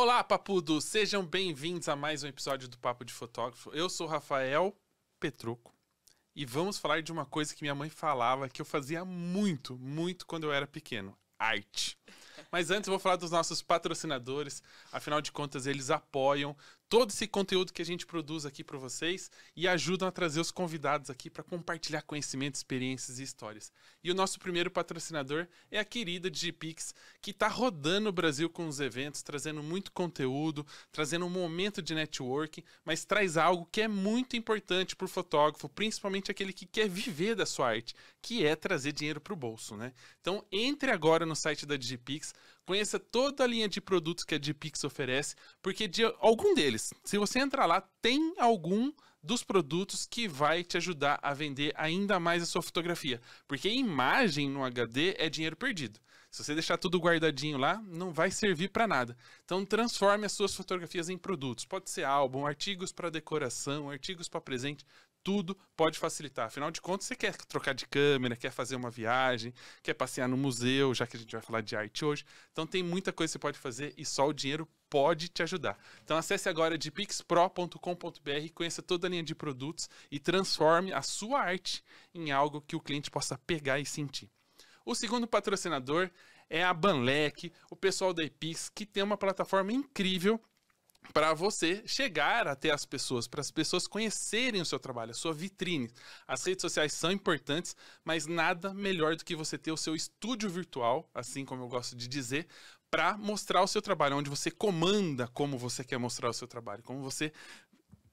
Olá, papudos! Sejam bem-vindos a mais um episódio do Papo de Fotógrafo. Eu sou Rafael Petruco e vamos falar de uma coisa que minha mãe falava que eu fazia muito, muito quando eu era pequeno: arte. Mas antes eu vou falar dos nossos patrocinadores, afinal de contas eles apoiam todo esse conteúdo que a gente produz aqui para vocês e ajudam a trazer os convidados aqui para compartilhar conhecimento, experiências e histórias. E o nosso primeiro patrocinador é a querida Digipix, que está rodando o Brasil com os eventos, trazendo muito conteúdo, trazendo um momento de networking, mas traz algo que é muito importante para o fotógrafo, principalmente aquele que quer viver da sua arte, que é trazer dinheiro para o bolso, né? Então entre agora no site da Digipix, Conheça toda a linha de produtos que a Gpix oferece, porque de algum deles, se você entrar lá, tem algum dos produtos que vai te ajudar a vender ainda mais a sua fotografia, porque imagem no HD é dinheiro perdido. Se você deixar tudo guardadinho lá, não vai servir para nada. Então transforme as suas fotografias em produtos. Pode ser álbum, artigos para decoração, artigos para presente, tudo pode facilitar. Afinal de contas, você quer trocar de câmera, quer fazer uma viagem, quer passear no museu, já que a gente vai falar de arte hoje. Então tem muita coisa que você pode fazer e só o dinheiro pode te ajudar. Então acesse agora depixpro.com.br, conheça toda a linha de produtos e transforme a sua arte em algo que o cliente possa pegar e sentir. O segundo patrocinador é a Banlec, o pessoal da Epix, que tem uma plataforma incrível para você chegar até as pessoas, para as pessoas conhecerem o seu trabalho, a sua vitrine. As redes sociais são importantes, mas nada melhor do que você ter o seu estúdio virtual, assim como eu gosto de dizer, para mostrar o seu trabalho, onde você comanda como você quer mostrar o seu trabalho, como você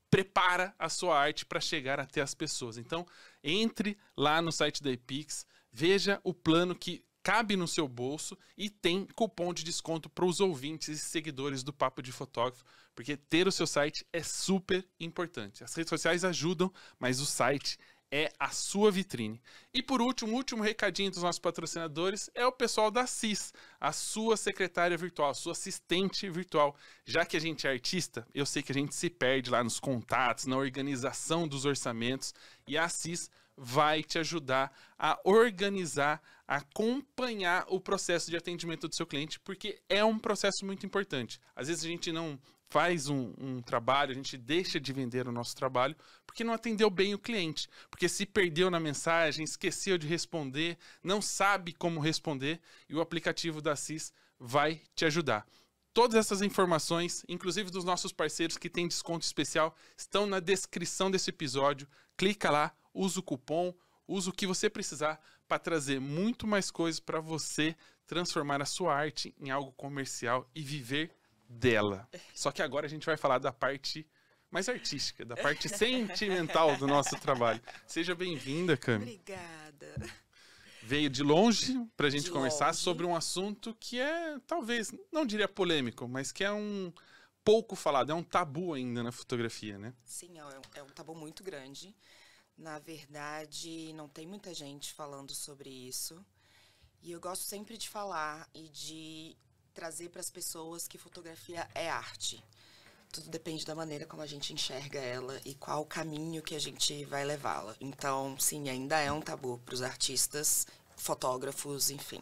prepara a sua arte para chegar até as pessoas. Então, entre lá no site da Epix, veja o plano que cabe no seu bolso e tem cupom de desconto para os ouvintes e seguidores do Papo de Fotógrafo, porque ter o seu site é super importante. As redes sociais ajudam, mas o site é a sua vitrine. E por último, o último recadinho dos nossos patrocinadores é o pessoal da CIS, a sua secretária virtual, a sua assistente virtual. Já que a gente é artista, eu sei que a gente se perde lá nos contatos, na organização dos orçamentos, e a CIS vai te ajudar a organizar, a acompanhar o processo de atendimento do seu cliente, porque é um processo muito importante. Às vezes a gente não faz um, um, trabalho, a gente deixa de vender o nosso trabalho porque não atendeu bem o cliente, porque se perdeu na mensagem, esqueceu de responder, não sabe como responder e o aplicativo da CIS vai te ajudar. Todas essas informações, inclusive dos nossos parceiros que têm desconto especial, estão na descrição desse episódio. Clica lá, usa o cupom, usa o que você precisar para trazer muito mais coisas para você transformar a sua arte em algo comercial e viver dela. Só que agora a gente vai falar da parte mais artística, da parte sentimental do nosso trabalho. Seja bem-vinda, Cami. Obrigada. Veio de longe para a gente de conversar longe. sobre um assunto que é, talvez, não diria polêmico, mas que é um pouco falado, é um tabu ainda na fotografia, né? Sim, é um, é um tabu muito grande. Na verdade, não tem muita gente falando sobre isso. E eu gosto sempre de falar e de trazer para as pessoas que fotografia é arte. Tudo depende da maneira como a gente enxerga ela e qual o caminho que a gente vai levá-la. Então, sim, ainda é um tabu para os artistas, fotógrafos, enfim.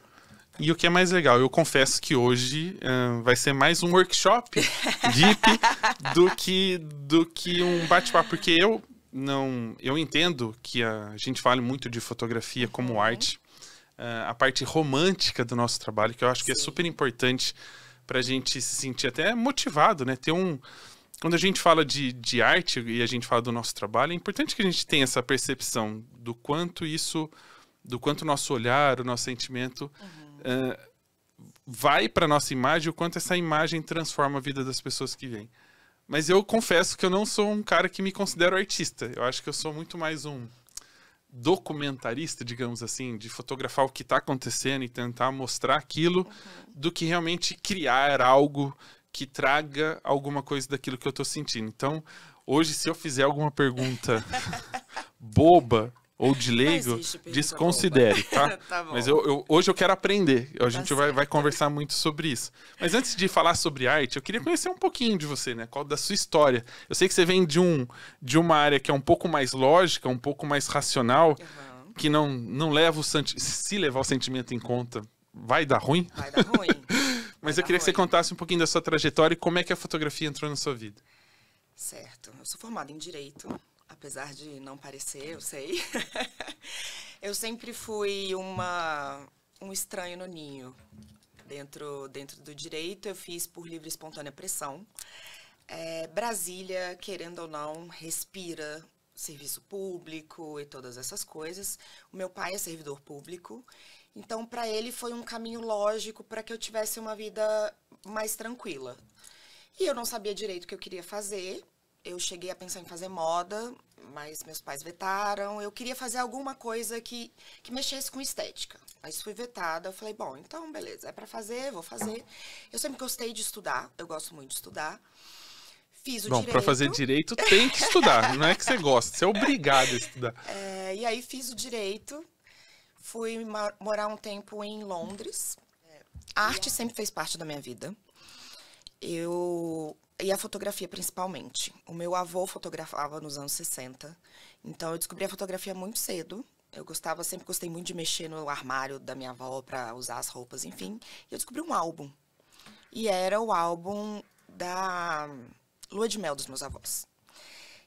E o que é mais legal, eu confesso que hoje uh, vai ser mais um workshop VIP do que, do que um bate-papo, porque eu não. Eu entendo que a gente fale muito de fotografia como uhum. arte, uh, a parte romântica do nosso trabalho, que eu acho Sim. que é super importante para a gente se sentir até motivado, né? Ter um. Quando a gente fala de, de arte e a gente fala do nosso trabalho, é importante que a gente tenha essa percepção do quanto isso, do quanto o nosso olhar, o nosso sentimento uhum. uh, vai para nossa imagem, o quanto essa imagem transforma a vida das pessoas que vêm. Mas eu confesso que eu não sou um cara que me considero artista. Eu acho que eu sou muito mais um documentarista, digamos assim, de fotografar o que está acontecendo e tentar mostrar aquilo, uhum. do que realmente criar algo que traga alguma coisa daquilo que eu estou sentindo. Então, hoje, se eu fizer alguma pergunta boba ou de leigo, tá desconsidere, tá? tá Mas eu, eu, hoje eu quero aprender. A tá gente tá vai, vai, conversar muito sobre isso. Mas antes de falar sobre arte, eu queria conhecer um pouquinho de você, né? Qual da sua história? Eu sei que você vem de, um, de uma área que é um pouco mais lógica, um pouco mais racional, uhum. que não, não leva o senti se levar o sentimento em conta, vai dar ruim. Vai dar ruim. Mas vai eu queria ruim. que você contasse um pouquinho da sua trajetória e como é que a fotografia entrou na sua vida. Certo. Eu sou formada em direito apesar de não parecer, eu sei. eu sempre fui uma um estranho no ninho. Dentro, dentro do direito, eu fiz por livre e espontânea pressão. É, Brasília, querendo ou não, respira serviço público e todas essas coisas. O meu pai é servidor público, então para ele foi um caminho lógico para que eu tivesse uma vida mais tranquila. E eu não sabia direito o que eu queria fazer, eu cheguei a pensar em fazer moda, mas meus pais vetaram. Eu queria fazer alguma coisa que, que mexesse com estética. Mas fui vetada. Eu falei, bom, então beleza, é para fazer, vou fazer. Eu sempre gostei de estudar, eu gosto muito de estudar. Fiz o bom, direito. Bom, para fazer direito tem que estudar, não é que você gosta, você é obrigado a estudar. É, e aí fiz o direito, fui morar um tempo em Londres. É, a arte sempre fez parte da minha vida. Eu e a fotografia principalmente. O meu avô fotografava nos anos 60, então eu descobri a fotografia muito cedo. Eu gostava, sempre gostei muito de mexer no armário da minha avó para usar as roupas, enfim. E eu descobri um álbum. E era o álbum da Lua de Mel dos meus avós.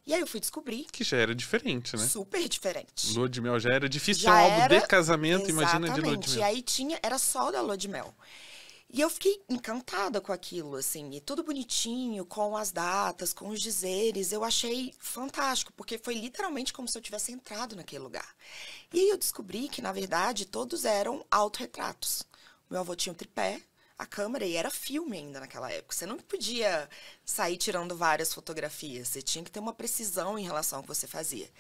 E aí eu fui descobrir. Que já era diferente, né? Super diferente. Lua de mel já era difícil já é um álbum era... de casamento, Exatamente. imagina de lua de mel. E aí tinha, era só da lua de mel. E eu fiquei encantada com aquilo, assim, e tudo bonitinho, com as datas, com os dizeres. Eu achei fantástico, porque foi literalmente como se eu tivesse entrado naquele lugar. E aí eu descobri que, na verdade, todos eram autorretratos. Meu avô tinha um tripé, a câmera e era filme ainda naquela época. Você não podia sair tirando várias fotografias, você tinha que ter uma precisão em relação ao que você fazia.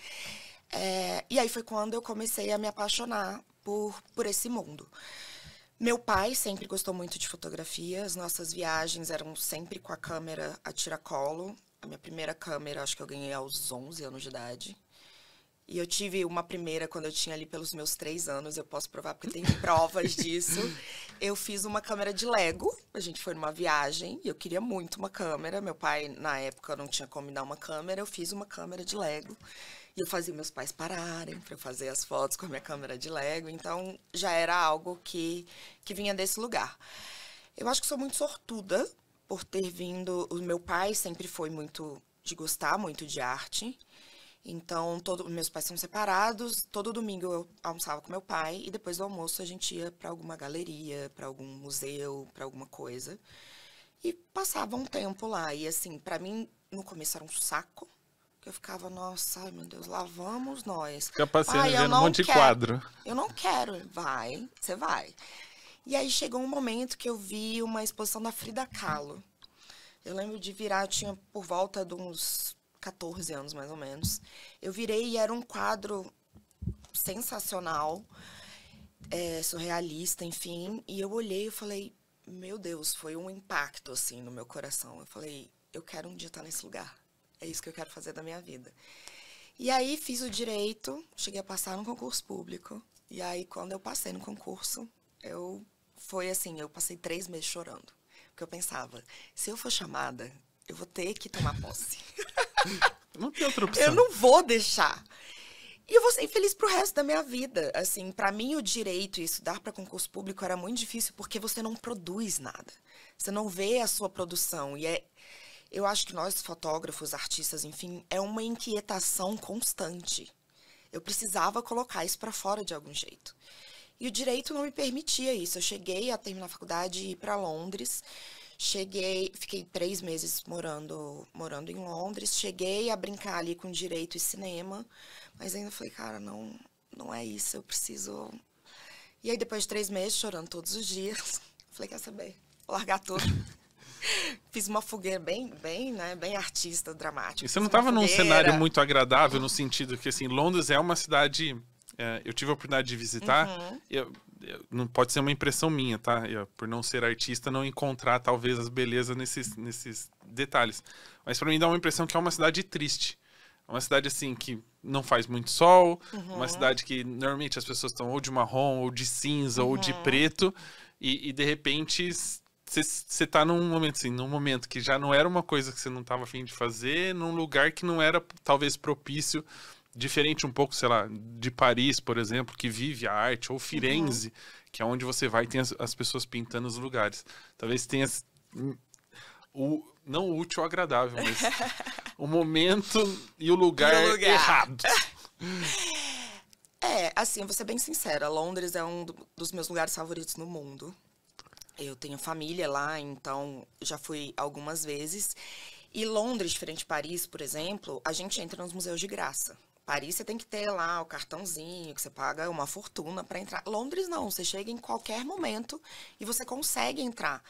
É, e aí foi quando eu comecei a me apaixonar por, por esse mundo. Meu pai sempre gostou muito de fotografia. As nossas viagens eram sempre com a câmera a tiracolo. A minha primeira câmera, acho que eu ganhei aos 11 anos de idade. E eu tive uma primeira quando eu tinha ali pelos meus três anos, eu posso provar porque tem provas disso. Eu fiz uma câmera de Lego, a gente foi numa viagem e eu queria muito uma câmera. Meu pai, na época, não tinha como me dar uma câmera, eu fiz uma câmera de Lego. E eu fazia meus pais pararem para eu fazer as fotos com a minha câmera de Lego. Então já era algo que, que vinha desse lugar. Eu acho que sou muito sortuda por ter vindo. O meu pai sempre foi muito de gostar muito de arte. Então, todo, meus pais são separados. Todo domingo eu almoçava com meu pai e depois do almoço a gente ia para alguma galeria, para algum museu, para alguma coisa. E passava um tempo lá. E assim, para mim, no começo era um saco, eu ficava, nossa, ai meu Deus, lá vamos nós. Fica passeando ai, um monte quero, de quadro. Eu não quero. Vai, você vai. E aí chegou um momento que eu vi uma exposição da Frida Kahlo. Eu lembro de virar, eu tinha por volta de uns 14 anos, mais ou menos. Eu virei e era um quadro sensacional, é, surrealista, enfim. E eu olhei e falei, meu Deus, foi um impacto, assim, no meu coração. Eu falei, eu quero um dia estar nesse lugar. É isso que eu quero fazer da minha vida. E aí fiz o direito, cheguei a passar no concurso público. E aí quando eu passei no concurso, eu foi assim, eu passei três meses chorando, porque eu pensava, se eu for chamada, eu vou ter que tomar posse. não tem outra opção. Eu não vou deixar. E eu vou ser infeliz pro resto da minha vida. Assim, para mim o direito e estudar para concurso público era muito difícil porque você não produz nada. Você não vê a sua produção e é eu acho que nós, fotógrafos, artistas, enfim, é uma inquietação constante. Eu precisava colocar isso para fora de algum jeito. E o direito não me permitia isso. Eu cheguei a terminar a faculdade e ir para Londres. Cheguei, fiquei três meses morando, morando em Londres. Cheguei a brincar ali com direito e cinema, mas ainda falei, cara, não, não é isso. Eu preciso. E aí depois de três meses chorando todos os dias, falei, quer saber? largar tudo. Fiz uma fogueira bem, bem, né, bem artista, dramática. E você não estava num cenário muito agradável, no sentido que, assim, Londres é uma cidade... É, eu tive a oportunidade de visitar. Uhum. Eu, eu, não pode ser uma impressão minha, tá? Eu, por não ser artista, não encontrar, talvez, as belezas nesses, nesses detalhes. Mas para mim dá uma impressão que é uma cidade triste. É uma cidade, assim, que não faz muito sol. Uhum. Uma cidade que, normalmente, as pessoas estão ou de marrom, ou de cinza, uhum. ou de uhum. preto. e, e de repente você tá num momento assim, num momento que já não era uma coisa que você não tava afim de fazer, num lugar que não era talvez propício, diferente um pouco, sei lá, de Paris, por exemplo, que vive a arte, ou Firenze, uhum. que é onde você vai e tem as, as pessoas pintando os lugares. Talvez tenha hum, o não o útil ou agradável, mas o momento e o lugar, e o é lugar. errado. É, assim, vou ser bem sincera, Londres é um dos meus lugares favoritos no mundo. Eu tenho família lá, então já fui algumas vezes. E Londres, diferente de Paris, por exemplo, a gente entra nos museus de graça. Paris você tem que ter lá o cartãozinho que você paga uma fortuna para entrar. Londres não, você chega em qualquer momento e você consegue entrar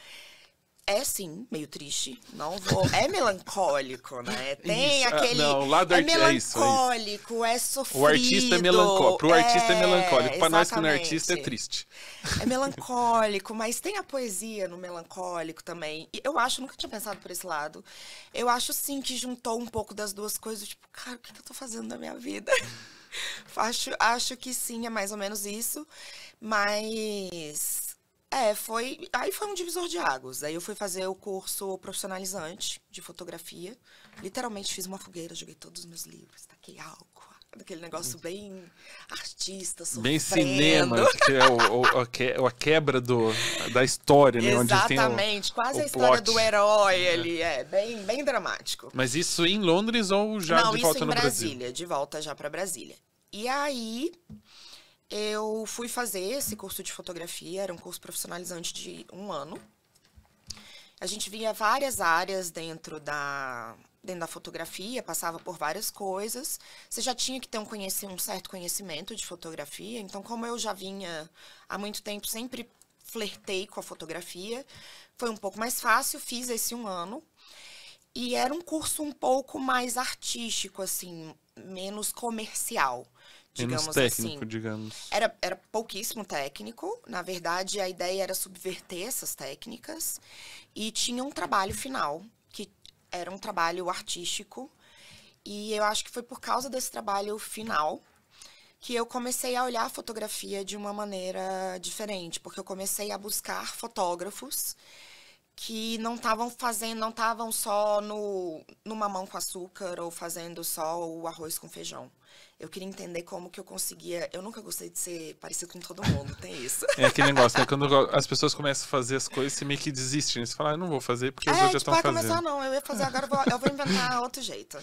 é sim meio triste. Não vou. É melancólico, né? Tem isso. Ah, aquele. Não, não, lado é melancólico, é, isso, é, sofrido. É o artista é melancólico. Pro artista é melancólico. Pra nós que não é artista é triste. É melancólico, mas tem a poesia no melancólico também. E eu acho, nunca tinha pensado por esse lado. Eu acho sim que juntou um pouco das duas coisas, tipo, cara, o que eu tô fazendo da minha vida? acho, acho que sim, é mais ou menos isso. Mas é, foi. Aí foi um divisor de águas. Aí eu fui fazer o curso profissionalizante de fotografia. Literalmente fiz uma fogueira, joguei todos os meus livros, taquei álcool. Aquele negócio bem artista, sofrendo. Bem cinema, que é o, o, a quebra do, da história, né? Exatamente, o, quase o a história plot. do herói é. ali, é bem, bem dramático. Mas isso em Londres ou já Não, de volta no Brasil? Não, isso em Brasília, Brasil? de volta já para Brasília. E aí, eu fui fazer esse curso de fotografia, era um curso profissionalizante de um ano. A gente via várias áreas dentro da, dentro da fotografia, passava por várias coisas. Você já tinha que ter um, um certo conhecimento de fotografia, então, como eu já vinha há muito tempo, sempre flertei com a fotografia, foi um pouco mais fácil, fiz esse um ano. E era um curso um pouco mais artístico, assim, menos comercial digamos Menos técnico, assim. digamos. Era, era pouquíssimo técnico. Na verdade, a ideia era subverter essas técnicas. E tinha um trabalho final, que era um trabalho artístico. E eu acho que foi por causa desse trabalho final que eu comecei a olhar a fotografia de uma maneira diferente, porque eu comecei a buscar fotógrafos que não estavam fazendo, não estavam só no, no mamão com açúcar ou fazendo só o arroz com feijão eu queria entender como que eu conseguia. Eu nunca gostei de ser parecido com todo mundo, tem isso. é aquele negócio, né? Quando as pessoas começam a fazer as coisas, você meio que desiste, né? Você fala, ah, eu não vou fazer porque é, os outros tipo, já estão ah, fazendo. Começar, ah, não, eu ia fazer agora, eu vou, eu vou inventar outro jeito.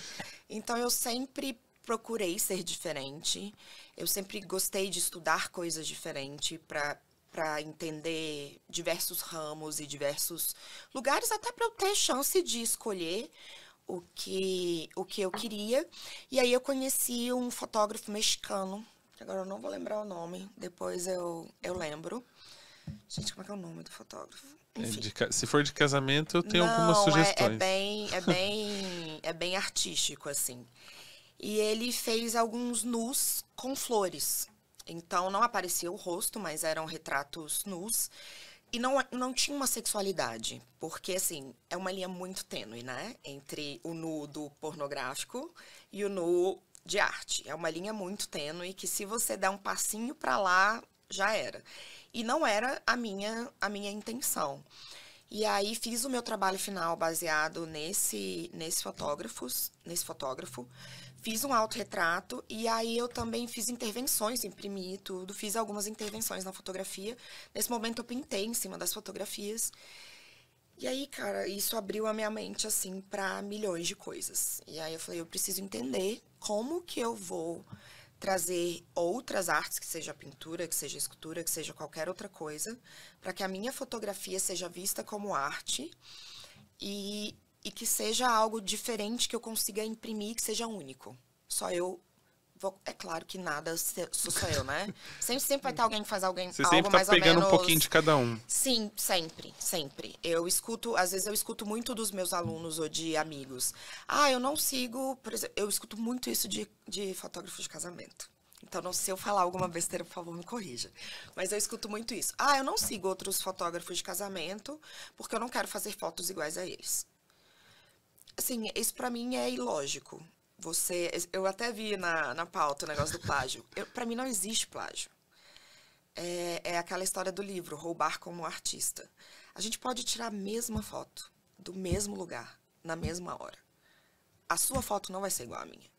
Então eu sempre procurei ser diferente. Eu sempre gostei de estudar coisas diferentes para para entender diversos ramos e diversos lugares até para eu ter chance de escolher o que, o que eu queria. E aí eu conheci um fotógrafo mexicano, agora eu não vou lembrar o nome, depois eu, eu lembro. Gente, como é que é o nome do fotógrafo? É de, se for de casamento, eu tenho não, algumas sugestões. É, é bem, é bem, é bem artístico assim. E ele fez alguns nus com flores. Então não aparecia o rosto, mas eram retratos nus. E não, não tinha uma sexualidade, porque assim, é uma linha muito tênue, né? Entre o nu do pornográfico e o nu de arte. É uma linha muito tênue que se você der um passinho para lá, já era. E não era a minha a minha intenção. E aí fiz o meu trabalho final baseado nesse nesse fotógrafos, nesse fotógrafo. Fiz um autorretrato e aí eu também fiz intervenções, imprimi tudo, fiz algumas intervenções na fotografia. Nesse momento eu pintei em cima das fotografias. E aí, cara, isso abriu a minha mente assim para milhões de coisas. E aí eu falei, eu preciso entender como que eu vou trazer outras artes, que seja pintura, que seja escultura, que seja qualquer outra coisa, para que a minha fotografia seja vista como arte e e que seja algo diferente que eu consiga imprimir, que seja único. Só eu é claro que nada sou só eu, né? Sempre, sempre vai estar alguém que faz alguém Você sempre tá pegando menos... um pouquinho de cada um. Sim, sempre, sempre. Eu escuto, às vezes eu escuto muito dos meus alunos ou de amigos. Ah, eu não sigo, por exemplo, eu escuto muito isso de, de fotógrafo de casamento. Então, não, se eu falar alguma besteira, por favor, me corrija. Mas eu escuto muito isso. Ah, eu não sigo outros fotógrafos de casamento porque eu não quero fazer fotos iguais a eles. Assim, isso para mim é ilógico. Você, eu até vi na, na pauta o negócio do plágio. Para mim não existe plágio. É, é aquela história do livro, roubar como artista. A gente pode tirar a mesma foto, do mesmo lugar, na mesma hora. A sua foto não vai ser igual à minha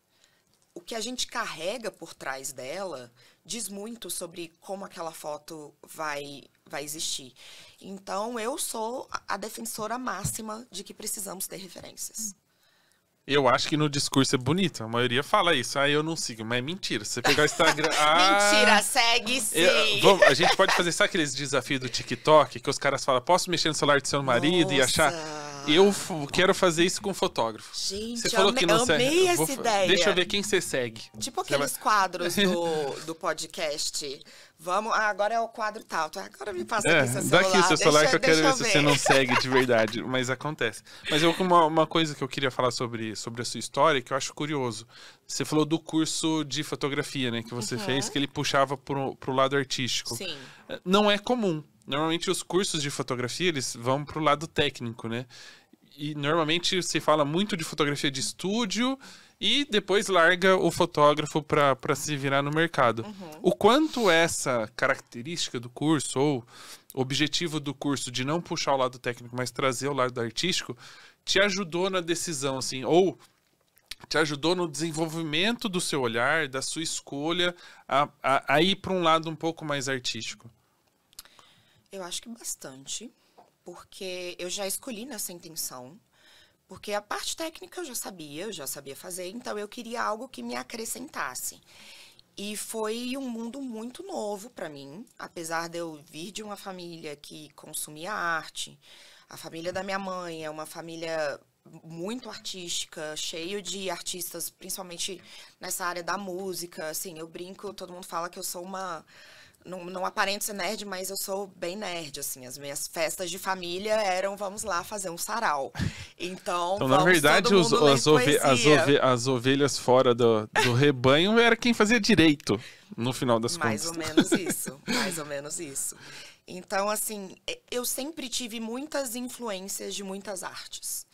o que a gente carrega por trás dela diz muito sobre como aquela foto vai vai existir. Então eu sou a defensora máxima de que precisamos ter referências. Eu acho que no discurso é bonito, a maioria fala isso. Ah, eu não sigo, mas é mentira. Você pegar o Instagram. Ah, mentira, segue sim. Eu, vamos, a gente pode fazer, sabe aqueles desafios do TikTok que os caras falam: posso mexer no celular do seu marido Nossa. e achar. Eu quero fazer isso com fotógrafos. Gente, você falou que não amei serve. essa Vou, ideia. Deixa eu ver quem você segue. Tipo aqueles quadros do, do podcast. Vamos, ah, agora é o quadro tal. Agora me passa é, aqui seu Dá aqui seu celular deixa, que eu quero ver, eu ver, se você não segue de verdade. Mas acontece. Mas eu, uma, uma coisa que eu queria falar sobre, sobre a sua história, que eu acho curioso. Você falou do curso de fotografia, né? Que você uhum. fez, que ele puxava pro, pro lado artístico. Sim. Não é comum normalmente os cursos de fotografia eles vão para o lado técnico, né? E normalmente se fala muito de fotografia de estúdio e depois larga o fotógrafo para se virar no mercado. Uhum. O quanto essa característica do curso ou objetivo do curso de não puxar o lado técnico, mas trazer o lado artístico, te ajudou na decisão, assim, ou te ajudou no desenvolvimento do seu olhar, da sua escolha, a, a, a ir para um lado um pouco mais artístico? Eu acho que bastante, porque eu já escolhi nessa intenção, porque a parte técnica eu já sabia, eu já sabia fazer, então eu queria algo que me acrescentasse. E foi um mundo muito novo para mim, apesar de eu vir de uma família que consumia arte. A família da minha mãe é uma família muito artística, cheio de artistas, principalmente nessa área da música. Assim, eu brinco, todo mundo fala que eu sou uma não, não aparento ser nerd, mas eu sou bem nerd, assim. As minhas festas de família eram, vamos lá, fazer um sarau. Então, então na verdade, os, as, ove, as, ove, as, ovelhas fora do, do rebanho era quem fazia direito, no final das mais contas. Mais ou menos isso, mais ou menos isso. Então, assim, eu sempre tive muitas influências de muitas artes.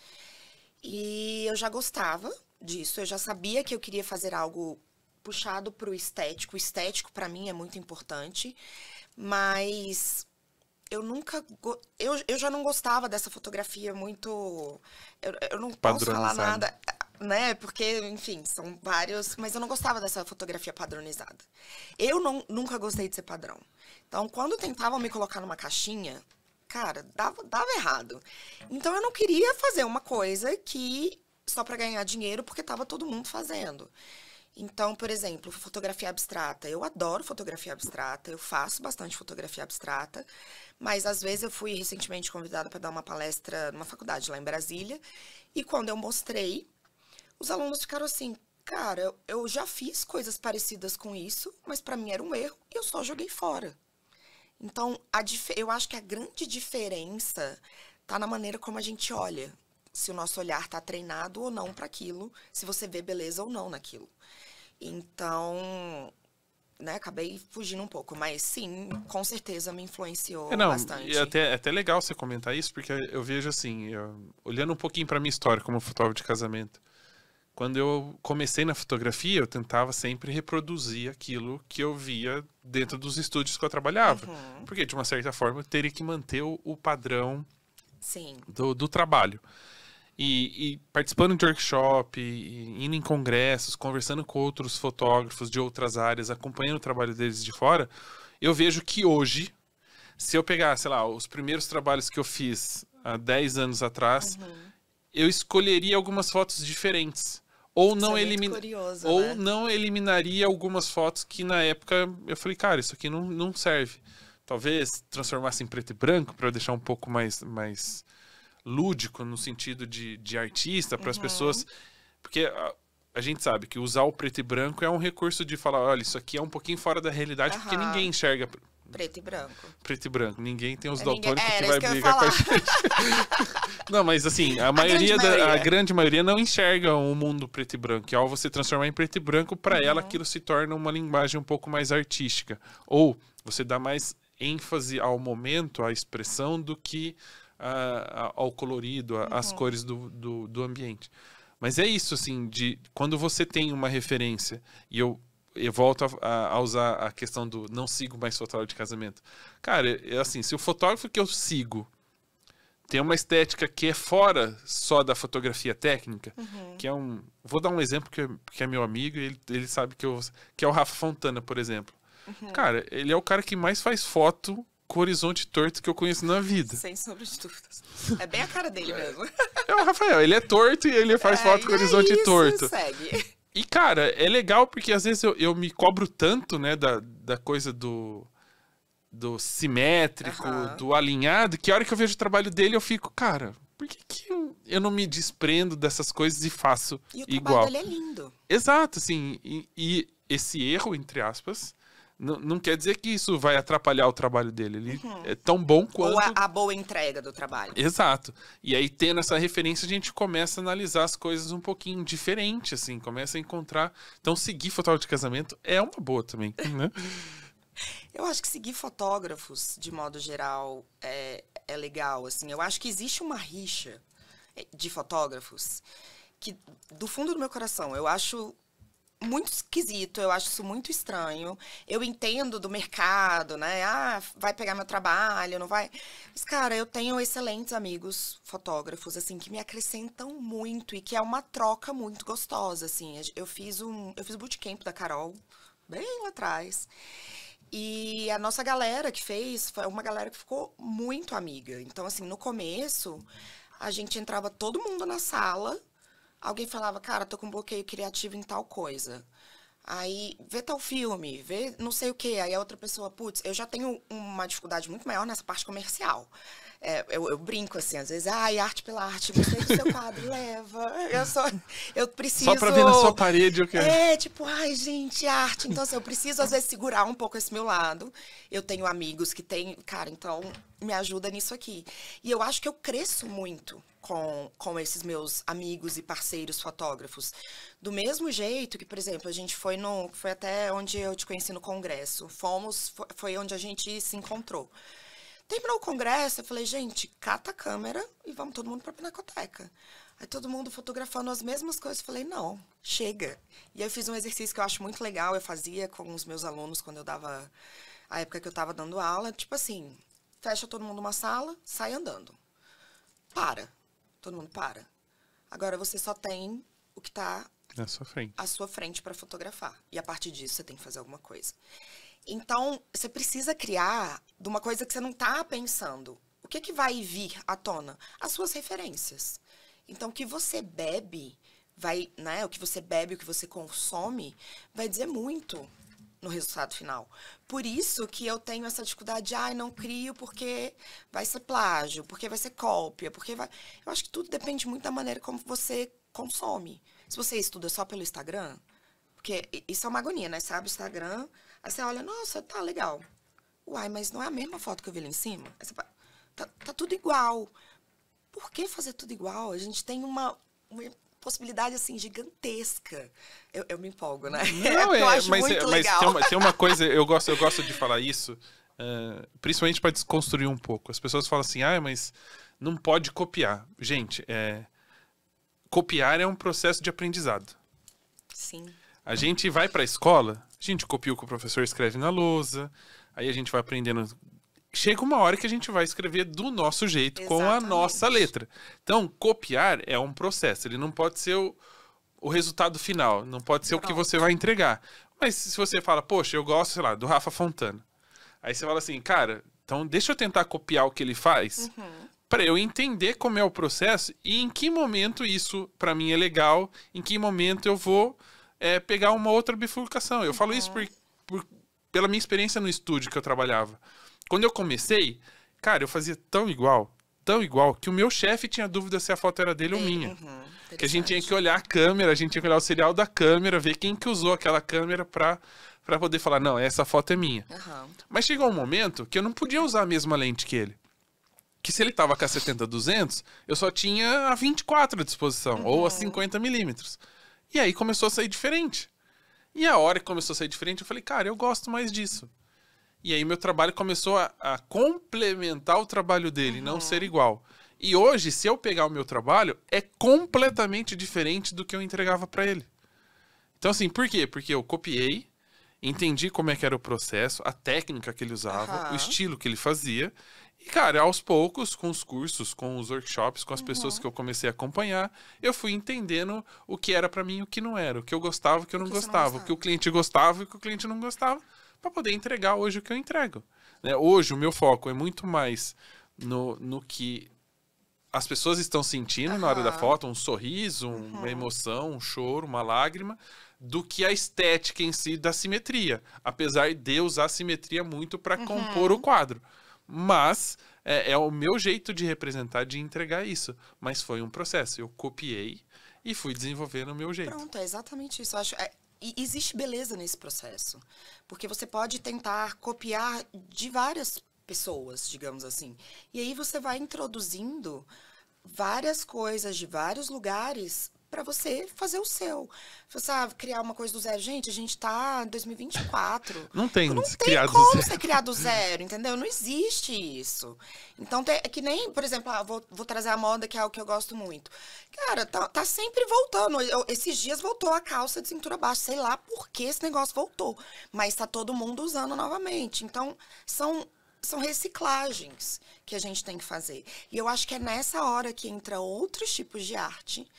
E eu já gostava disso, eu já sabia que eu queria fazer algo puxado para o estético. O estético, para mim, é muito importante, mas eu nunca. Eu, eu já não gostava dessa fotografia muito. Eu, eu não posso falar nada, né? Porque, enfim, são vários. Mas eu não gostava dessa fotografia padronizada. Eu não, nunca gostei de ser padrão. Então, quando tentavam me colocar numa caixinha, cara, dava, dava errado. Então, eu não queria fazer uma coisa que. só para ganhar dinheiro, porque tava todo mundo fazendo. Então, por exemplo, fotografia abstrata. Eu adoro fotografia abstrata, eu faço bastante fotografia abstrata, mas às vezes eu fui recentemente convidada para dar uma palestra numa faculdade lá em Brasília, e quando eu mostrei, os alunos ficaram assim: "Cara, eu já fiz coisas parecidas com isso, mas para mim era um erro e eu só joguei fora". Então, eu acho que a grande diferença está na maneira como a gente olha, se o nosso olhar está treinado ou não para aquilo, se você vê beleza ou não naquilo. Então, né, acabei fugindo um pouco, mas sim, com certeza me influenciou é, não, bastante. E é até, é até legal você comentar isso, porque eu vejo assim, eu, olhando um pouquinho para minha história como fotógrafo de casamento. Quando eu comecei na fotografia, eu tentava sempre reproduzir aquilo que eu via dentro dos estúdios que eu trabalhava. Uhum. Porque, de uma certa forma, eu teria que manter o, o padrão do, do trabalho. E, e, participando de workshop, indo em congressos, conversando com outros fotógrafos de outras áreas, acompanhando o trabalho deles de fora, eu vejo que hoje, se eu pegar, sei lá, os primeiros trabalhos que eu fiz há 10 anos atrás, uhum. eu escolheria algumas fotos diferentes. Ou não, é curioso, ou né? não eliminaria algumas fotos que na época eu falei, cara, isso aqui não, não serve. Talvez transformasse em preto e branco para deixar um pouco mais, mais lúdico no sentido de, de artista para as uhum. pessoas. Porque a, a, gente sabe que usar o preto e branco é um recurso de falar, olha, isso aqui é um pouquinho fora da realidade, uhum. porque ninguém enxerga. Preto e branco. Preto e branco. Ninguém tem os é, ninguém... é, que vai brigar com a gente. não, mas assim, a, a maioria, da, maioria. a grande maioria não enxerga o um mundo preto e branco. E é ao você transformar em preto e branco, para uhum. ela aquilo se torna uma linguagem um pouco mais artística. Ou você dá mais ênfase ao momento, à expressão, do que a, a, ao colorido, a, uhum. às cores do, do, do, ambiente. Mas é isso, assim, de quando você tem uma referência, e eu, eu volto a, usar a questão do não sigo mais fotógrafo de casamento. Cara, é, é assim, se o fotógrafo que eu sigo tem uma estética que é fora só da fotografia técnica, uhum. que é um. Vou dar um exemplo que, que é meu amigo, ele, ele sabe que eu. que é o Rafa Fontana, por exemplo. Uhum. Cara, ele é o cara que mais faz foto horizonte torto que eu conheço na vida. Sem sombra de dúvidas. É bem a cara dele mesmo. É o Rafael, ele é torto e ele faz é, foto com é horizonte é isso, torto. Segue. E, cara, é legal porque às vezes eu, eu me cobro tanto, né, da, da coisa do, do simétrico, do alinhado, que a hora que eu vejo o trabalho dele eu fico, cara, por que, que eu não me desprendo dessas coisas e faço e o igual? Dele é lindo. Exato, assim, e, e esse erro, entre aspas, não, quer dizer que isso vai atrapalhar o trabalho dele. Ele uhum. é tão bom quanto. Ou a, a, boa entrega do trabalho. Exato. E aí, tendo essa referência, a gente começa a analisar as coisas um pouquinho diferente, assim, começa a encontrar. Então, seguir fotógrafo de casamento é uma boa também, né? Eu acho que seguir fotógrafos, de modo geral, é, é legal, assim. Eu acho que existe uma rixa eh, de fotógrafos que, do fundo do meu coração, eu acho muito esquisito, eu acho isso muito estranho. Eu entendo do mercado, né? Ah, vai pegar meu trabalho, não vai. Mas, cara, eu tenho excelentes amigos fotógrafos, assim, que me acrescentam muito e que é uma troca muito gostosa, assim. Eu fiz um. Eu fiz bootcamp da Carol, bem lá atrás. E a nossa galera que fez foi uma galera que ficou muito amiga. Então, assim, no começo, a gente entrava todo mundo na sala alguém falava, cara, tô com bloqueio criativo em tal coisa. Aí, vê tal filme, vê não sei o quê. Aí a outra pessoa, putz, eu já tenho uma dificuldade muito maior nessa parte comercial. É, eu, eu, brinco assim, às vezes, ai, ah, arte pela arte, Você do seu quadro, leva. Eu só, eu preciso. Só pra ver na sua parede o que é. tipo, ai, gente, arte. Então, assim, eu preciso, às vezes, segurar um pouco esse meu lado. Eu tenho amigos que têm, cara, então me ajuda nisso aqui. E eu acho que eu cresço muito com, com esses meus amigos e parceiros fotógrafos. Do mesmo jeito que, por exemplo, a gente foi no. Foi até onde eu te conheci no congresso. Fomos, foi onde a gente se encontrou. Terminou o congresso, eu falei, gente, cata a câmera e vamos todo mundo para a pinacoteca. Aí todo mundo fotografando as mesmas coisas. Eu falei, não, chega. E aí eu fiz um exercício que eu acho muito legal, eu fazia com os meus alunos quando eu dava. A época que eu estava dando aula, tipo assim, fecha todo mundo uma sala, sai andando. Para todo mundo para. Agora você só tem o que está à sua frente, à sua frente para fotografar. E a partir disso você tem que fazer alguma coisa. Então, você precisa criar de uma coisa que você não está pensando. O que, que vai vir à tona? As suas referências. Então, o que você bebe vai, né? O que você bebe, o que você consome, vai dizer muito no resultado final. Por isso que eu tenho essa dificuldade de, ai, ah, não crio porque vai ser plágio, porque vai ser cópia, porque vai. Eu acho que tudo depende muito da maneira como você consome. Se você estuda só pelo Instagram, porque isso é uma agonia, né? Você abre o Instagram, aí você olha, nossa, tá legal. Uai, mas não é a mesma foto que eu vi lá em cima? Tá, tá tudo igual. Por que fazer tudo igual? A gente tem uma, uma possibilidade assim gigantesca. Eu, eu me empolgo, né? Não, é, é, mas, é, mas Tem, uma, tem uma coisa, eu gosto, eu gosto de falar isso, uh, principalmente para desconstruir um pouco. As pessoas falam assim, ah, mas não pode copiar. Gente, é, copiar é um processo de aprendizado. Sim. A gente vai para a escola, a gente copia o que o professor escreve na lousa, aí a gente vai aprendendo chega uma hora que a gente vai escrever do nosso jeito, Exatamente. com a nossa letra. Então, copiar é um processo, ele não pode ser o, o resultado final, não pode ser Pronto. o que você vai entregar. Mas se você fala, poxa, eu gosto, sei lá, do Rafa Fontana. Aí você fala assim, cara, então deixa eu tentar copiar o que ele faz. Uhum para eu entender como é o processo e em que momento isso para mim é legal, em que momento eu vou é, pegar uma outra bifurcação. Eu uhum. falo isso uhum. por, por, pela minha experiência no estúdio que eu trabalhava. Quando eu comecei, cara, eu fazia tão igual, tão igual, que o meu chefe tinha dúvida se a foto era dele Sim, ou uhum, minha. Uhum, que a gente tinha que olhar a câmera, a gente tinha que olhar o serial da câmera, ver quem que usou aquela câmera pra, pra poder falar, não, essa foto é minha. Uhum. Mas chegou um momento que eu não podia usar a mesma lente que ele. Que se ele tava com a 70-200, eu só tinha a 24 à disposição, uhum. ou a 50 uhum. milímetros. E aí começou a sair diferente. E a hora que começou a sair diferente, eu falei, cara, eu gosto mais disso. E aí meu trabalho começou a, a complementar o trabalho dele, uhum. não ser igual. E hoje, se eu pegar o meu trabalho, é completamente diferente do que eu entregava para ele. Então, assim, por quê? Porque eu copiei, entendi como é que era o processo, a técnica que ele usava, uhum. o estilo que ele fazia. E, cara, aos poucos, com os cursos, com os workshops, com as uhum. pessoas que eu comecei a acompanhar, eu fui entendendo o que era para mim e o que não era, o que eu gostava e o que eu não, o que gostava, não gostava, o que o cliente gostava e o que o cliente não gostava para poder entregar hoje o que eu entrego. Né? Hoje o meu foco é muito mais no, no que as pessoas estão sentindo uhum. na hora da foto, um sorriso, uhum. uma emoção, um choro, uma lágrima, do que a estética em si da simetria. Apesar de usar a simetria muito para uhum. compor o quadro. Mas é, é, o meu jeito de representar, de entregar isso. Mas foi um processo. Eu copiei e fui desenvolvendo o meu jeito. Pronto, é exatamente isso. Eu acho, é, e existe beleza nesse processo, porque você pode tentar copiar de várias pessoas, digamos assim. E aí você vai introduzindo várias coisas de vários lugares para você fazer o seu. Você assim, ah, criar uma coisa do zero. Gente, a gente tá em 2024. Não tem, não tem criar como do você criar do zero, entendeu? Não existe isso. Então, é que nem, por exemplo, ah, vou, vou, trazer a moda, que é algo que eu gosto muito. Cara, tá, tá sempre voltando. Eu, esses dias voltou a calça de cintura baixa. Sei lá por que esse negócio voltou. Mas tá todo mundo usando novamente. Então, são são reciclagens que a gente tem que fazer. E eu acho que é nessa hora que entra outros tipos de arte,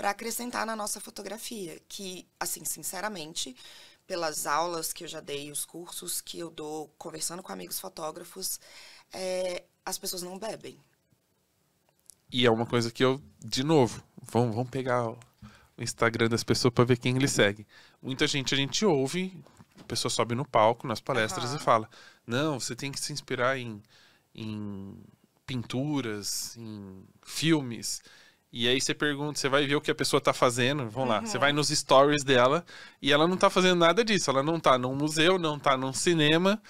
para acrescentar na nossa fotografia, que, assim, sinceramente, pelas aulas que eu já dei, os cursos que eu dou, conversando com amigos fotógrafos, é, as pessoas não bebem. E é uma coisa que eu, de novo, vamos, vamos pegar o Instagram das pessoas para ver quem eles seguem. Muita gente a gente ouve, a pessoa sobe no palco, nas palestras uhum. e fala: não, você tem que se inspirar em, em pinturas, em filmes. E aí você pergunta, você vai ver o que a pessoa tá fazendo, vamos uhum. lá, você uhum. vai nos stories dela e ela não tá fazendo nada disso, ela não tá num museu, não tá num cinema,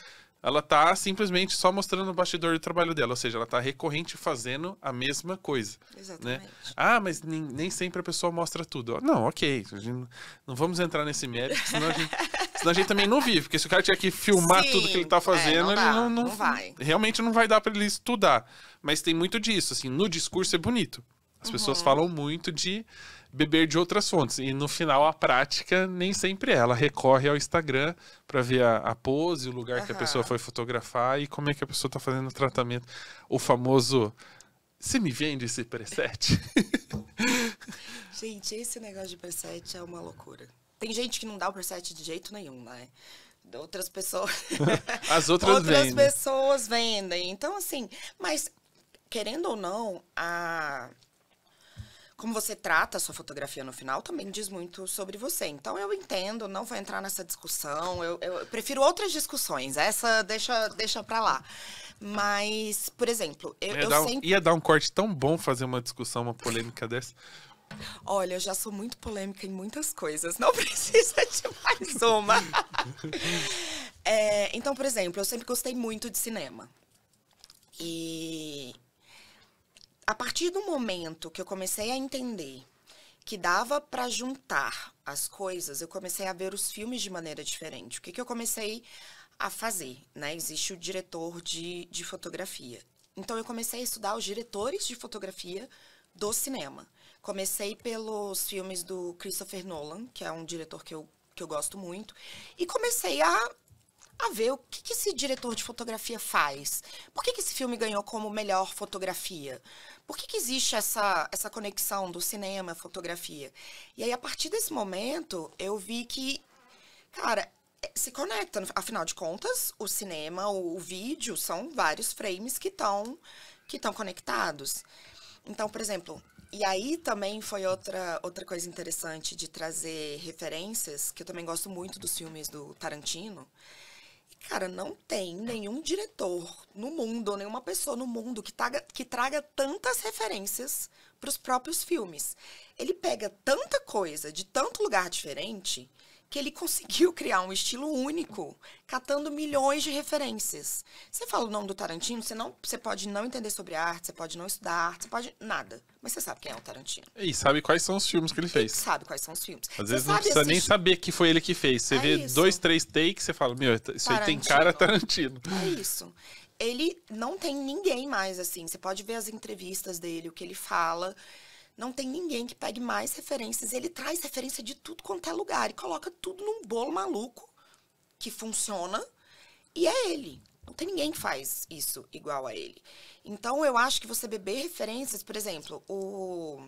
ela tá simplesmente só mostrando o bastidor do trabalho dela, ou seja, ela tá recorrente fazendo a mesma coisa. Né? Exatamente. Né? Ah, mas nem, nem, sempre a pessoa mostra tudo. Não, ok, não vamos entrar nesse mérito, senão a gente, senão a gente também não vive, porque se o cara tiver que filmar Sim, tudo que ele tá fazendo, é, não dá, ele não, não, não vai. Realmente não vai dar para ele estudar. Mas tem muito disso, assim, no discurso é bonito. As uhum. pessoas falam muito de beber de outras fontes. E no final, a prática nem sempre é. Ela recorre ao Instagram para ver a, a, pose, o lugar uhum. que a pessoa foi fotografar e como é que a pessoa está fazendo o tratamento. O famoso. Você me vende esse preset? gente, esse negócio de preset é uma loucura. Tem gente que não dá o preset de jeito nenhum, né? Outras pessoas. As outras, outras vendem. pessoas vendem. Então, assim, mas querendo ou não, a como você trata a sua fotografia no final também diz muito sobre você. Então eu entendo, não vou entrar nessa discussão. Eu, eu prefiro outras discussões. Essa deixa, deixa pra lá. Mas, por exemplo, eu, ia, eu dar um, sempre... ia dar um corte tão bom fazer uma discussão, uma polêmica dessa. Olha, eu já sou muito polêmica em muitas coisas. Não precisa de mais uma. é, então, por exemplo, eu sempre gostei muito de cinema. E a partir do momento que eu comecei a entender que dava para juntar as coisas, eu comecei a ver os filmes de maneira diferente. O que, que eu comecei a fazer? Né? Existe o diretor de, de fotografia. Então, eu comecei a estudar os diretores de fotografia do cinema. Comecei pelos filmes do Christopher Nolan, que é um diretor que eu, que eu gosto muito, e comecei a, a ver o que, que esse diretor de fotografia faz. Por que, que esse filme ganhou como melhor fotografia? por que, que existe essa, essa conexão do cinema, fotografia? E aí, a partir desse momento, eu vi que, cara, é, se conecta. Afinal de contas, o cinema, o, o vídeo, são vários frames que estão que conectados. Então, por exemplo, e aí também foi outra, outra coisa interessante de trazer referências, que eu também gosto muito dos filmes do Tarantino. Cara, não tem nenhum diretor no mundo, nenhuma pessoa no mundo que, taga, que traga tantas referências para os próprios filmes. Ele pega tanta coisa de tanto lugar diferente que ele conseguiu criar um estilo único, catando milhões de referências. Você fala o nome do Tarantino, você não, você pode não entender sobre arte, você pode não estudar arte, você pode nada, mas você sabe quem é o Tarantino. E sabe quais são os filmes que ele fez. Ele sabe quais são os filmes. Às você vezes não precisa assistir. nem saber que foi ele que fez. Você é vê isso. dois, três takes, você fala, meu, isso Tarantino. aí tem cara Tarantino. É isso ele não tem ninguém mais assim. Você pode ver as entrevistas dele, o que ele fala. Não tem ninguém que pegue mais referências. Ele traz referência de tudo quanto é lugar e coloca tudo num bolo maluco que funciona e é ele. Não tem ninguém que faz isso igual a ele. Então eu acho que você beber referências, por exemplo, o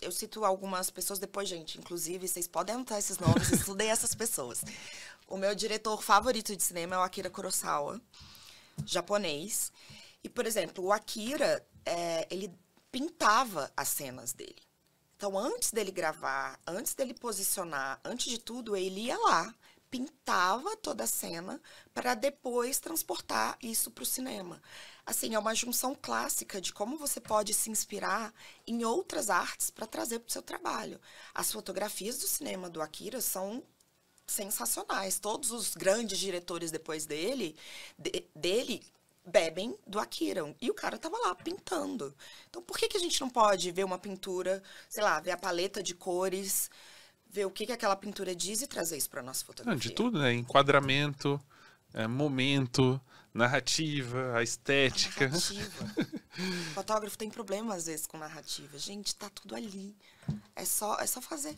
eu cito algumas pessoas depois, gente, inclusive vocês podem anotar esses nomes, estudei essas pessoas. O meu diretor favorito de cinema é o Akira Kurosawa, japonês. E por exemplo, o Akira, é, ele pintava as cenas dele. Então, antes dele gravar, antes dele posicionar, antes de tudo, ele ia lá, pintava toda a cena para depois transportar isso para o cinema. Assim, é uma junção clássica de como você pode se inspirar em outras artes para trazer para o seu trabalho. As fotografias do cinema do Akira são sensacionais. Todos os grandes diretores depois dele, de, dele bebem do Akira. E o cara tava lá pintando. Então por que, que a gente não pode ver uma pintura, sei lá, ver a paleta de cores, ver o que, que aquela pintura diz e trazer isso para nossa fotografia? Não, de tudo, né? Enquadramento, é, momento, narrativa, a estética. Narrativa. o fotógrafo tem problema às vezes com narrativa. Gente, tá tudo ali. É só, é só fazer.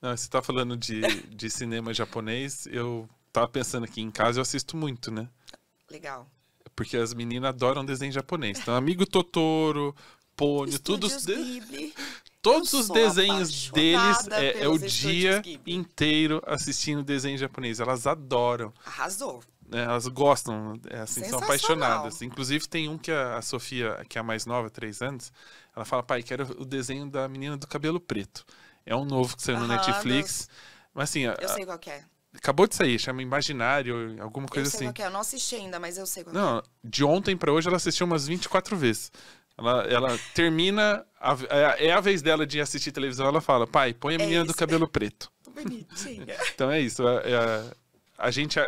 Não, você tá falando de, de cinema japonês, eu tava pensando aqui em casa, eu assisto muito, né? Legal. Porque as meninas adoram desenho japonês. Então, Amigo Totoro, Pony, todos De... Todos os desenhos deles é, é o dia Ghibli. inteiro assistindo desenho japonês. Elas adoram. Arrasou. É, elas gostam, é, assim, são apaixonadas. Inclusive, tem um que a, a Sofia, que é a mais nova, três anos, ela fala: pai, quero o desenho da menina do cabelo preto. É um novo que saiu no Netflix. Mas assim. Eu a, sei qual é. Acabou de sair, chama Imaginário, alguma coisa eu sei assim. Qual é. Eu não assisti ainda, mas eu sei qual Não, é. de ontem para hoje ela assistiu umas 24 vezes. Ela, ela termina. A, é, é a vez dela de assistir televisão, ela fala: pai, põe a é menina é do cabelo preto. Bonitinha. então é isso. A, é, a, a gente,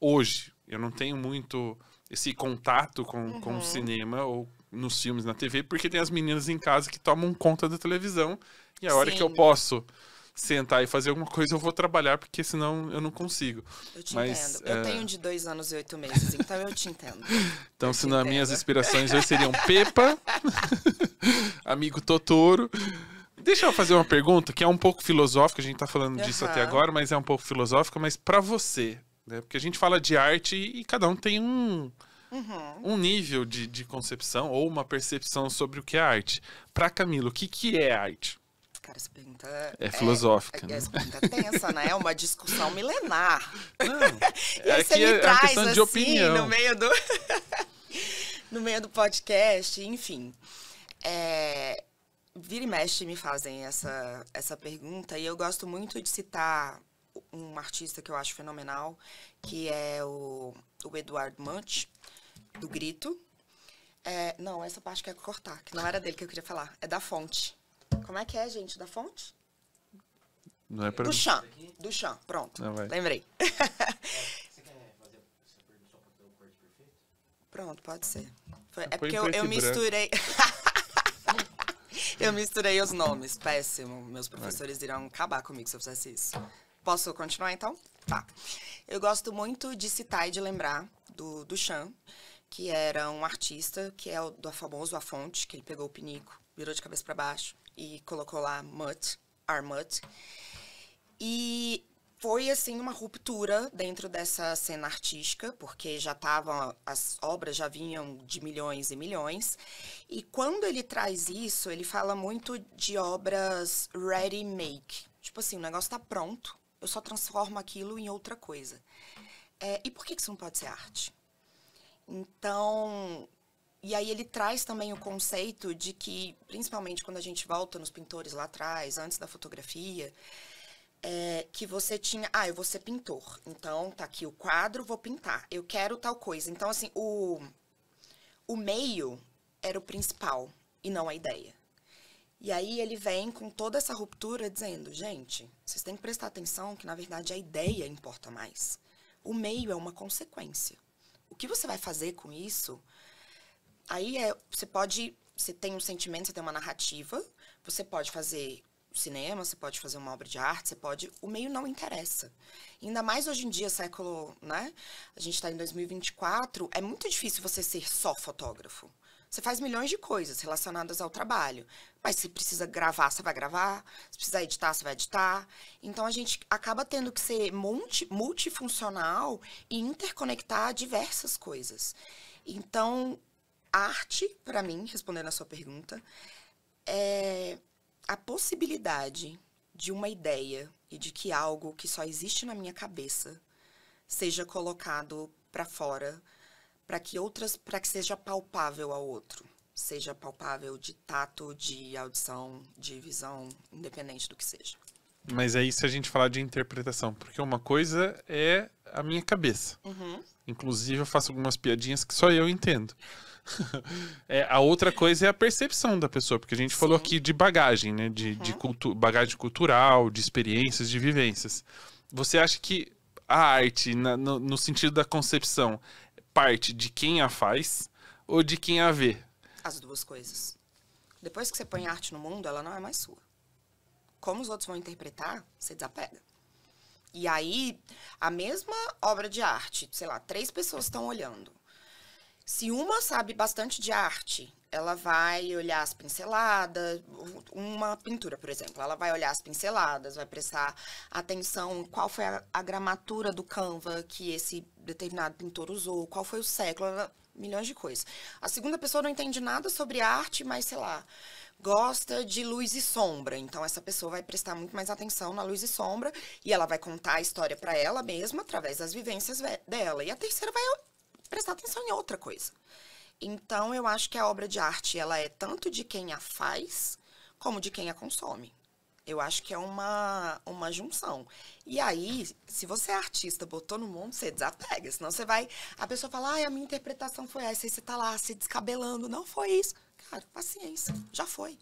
hoje, eu não tenho muito esse contato com, uhum. com o uhum. cinema ou nos filmes na TV, porque tem as meninas em casa que tomam conta da televisão. E a hora Sim. que eu posso sentar e fazer alguma coisa, eu vou trabalhar, porque senão eu não consigo. Eu te Mas, entendo. Eu é, tenho de dois anos e oito meses, então eu te entendo. então, eu se não, minhas inspirações hoje seriam Pepa, amigo Totoro. Deixa eu fazer uma pergunta que é um pouco filosófica, a gente está falando uhum. disso até agora, mas é um pouco filosófica, mas para você, né? Porque a gente fala de arte e cada um tem um, uhum. um nível de, de concepção ou uma percepção sobre o que é arte. Para Camilo o que, que é arte? Cara, essa pergunta. É, é, filosófica. É, né? Essa pergunta é tensa, né? É uma discussão milenar. Não, é e aí você me é, é traz assim, de opinião. no meio do. no meio do podcast, enfim. É, vira e mexe me fazem essa, essa pergunta e eu gosto muito de citar um artista que eu acho fenomenal, que é o, o Eduard Munch, do Grito. É, não, essa parte que ia cortar, que não era dele que eu queria falar, é da fonte. Como é que é, gente, da fonte? Não é pra... Do chão. Do chão, pronto. Não, Lembrei. Você quer fazer essa pergunta só pra ter o corte perfeito? Pronto, pode ser. É porque eu, eu misturei. eu misturei os nomes. Péssimo. Meus professores irão acabar comigo se eu fizesse isso. Posso continuar então? Tá. Eu gosto muito de citar e de lembrar do Duchamp, que era um artista, que é o do famoso A Fonte, que ele pegou o pinico, virou de cabeça para baixo, e colocou lá Mutt, Our Mutt. E foi assim uma ruptura dentro dessa cena artística, porque já estavam as obras já vinham de milhões e milhões. E quando ele traz isso, ele fala muito de obras ready make. Tipo assim, o negócio está pronto, eu só transformo aquilo em outra coisa. É, e por que isso não pode ser arte? Então, e aí ele traz também o conceito de que, principalmente quando a gente volta nos pintores lá atrás, antes da fotografia, é, que você tinha, ah, eu vou ser pintor, então tá aqui o quadro, vou pintar, eu quero tal coisa. Então, assim, o, o meio era o principal e não a ideia. E aí ele vem com toda essa ruptura dizendo, gente, vocês têm que prestar atenção que, na verdade, a ideia importa mais. O meio é uma consequência. O que você vai fazer com isso Aí é, você pode, você tem um sentimento, você tem uma narrativa, você pode fazer cinema, você pode fazer uma obra de arte, você pode. O meio não interessa. Ainda mais hoje em dia, século, né? A gente está em 2024, é muito difícil você ser só fotógrafo. Você faz milhões de coisas relacionadas ao trabalho. Mas se precisa gravar, você vai gravar. Se precisa editar, você vai editar. Então a gente acaba tendo que ser multi, multifuncional e interconectar diversas coisas. Então, arte, para mim, respondendo a sua pergunta, é a possibilidade de uma ideia e de que algo que só existe na minha cabeça seja colocado para fora, para que outras, para que seja palpável ao outro, seja palpável de tato, de audição, de visão, independente do que seja. Mas é isso a gente falar de interpretação, porque uma coisa é a minha cabeça. Uhum. Inclusive eu faço algumas piadinhas que só eu entendo. é, a outra coisa é a percepção da pessoa, porque a gente Sim. falou aqui de bagagem, né? De, uhum. de cultu bagagem cultural, de experiências, de vivências. Você acha que a arte, na, no, no, sentido da concepção, parte de quem a faz ou de quem a vê? As duas coisas. Depois que você põe arte no mundo, ela não é mais sua. Como os outros vão interpretar, você desapega. E aí, a mesma obra de arte, sei lá, três pessoas estão olhando. Se uma sabe bastante de arte, ela vai olhar as pinceladas, uma pintura, por exemplo, ela vai olhar as pinceladas, vai prestar atenção qual foi a, a gramatura do Canva que esse determinado pintor usou, qual foi o século, milhões de coisas. A segunda pessoa não entende nada sobre arte, mas sei lá, gosta de luz e sombra. Então essa pessoa vai prestar muito mais atenção na luz e sombra e ela vai contar a história para ela mesma através das vivências dela. E a terceira vai prestar atenção em outra coisa. Então, eu acho que a obra de arte, ela é tanto de quem a faz, como de quem a consome. Eu acho que é uma, uma junção. E aí, se você é artista, botou no mundo, você desapega. Senão você vai. A pessoa fala, ah, a minha interpretação foi essa. Aí você tá lá se descabelando. Não foi isso. Cara, paciência. Já foi.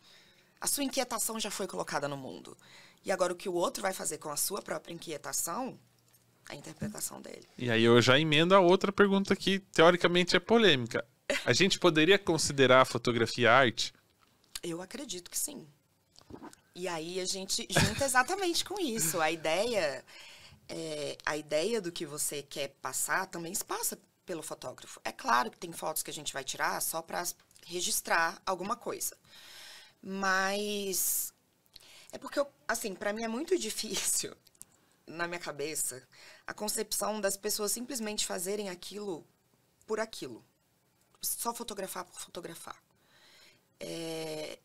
A sua inquietação já foi colocada no mundo. E agora, o que o outro vai fazer com a sua própria inquietação a interpretação dele. E aí eu já emendo a outra pergunta que teoricamente é polêmica. A gente poderia considerar a fotografia arte? Eu acredito que sim. E aí a gente junta exatamente com isso. A ideia, é, a ideia do que você quer passar também se passa pelo fotógrafo. É claro que tem fotos que a gente vai tirar só para registrar alguma coisa. Mas é porque eu, assim, para mim é muito difícil na minha cabeça a concepção das pessoas simplesmente fazerem aquilo por aquilo. Só fotografar por fotografar. É,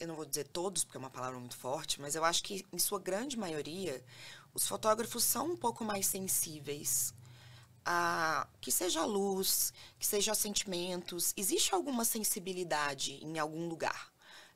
eu não vou dizer todos, porque é uma palavra muito forte, mas eu acho que, em sua grande maioria, os fotógrafos são um pouco mais sensíveis a que seja a luz, que seja sentimentos. Existe alguma sensibilidade em algum lugar.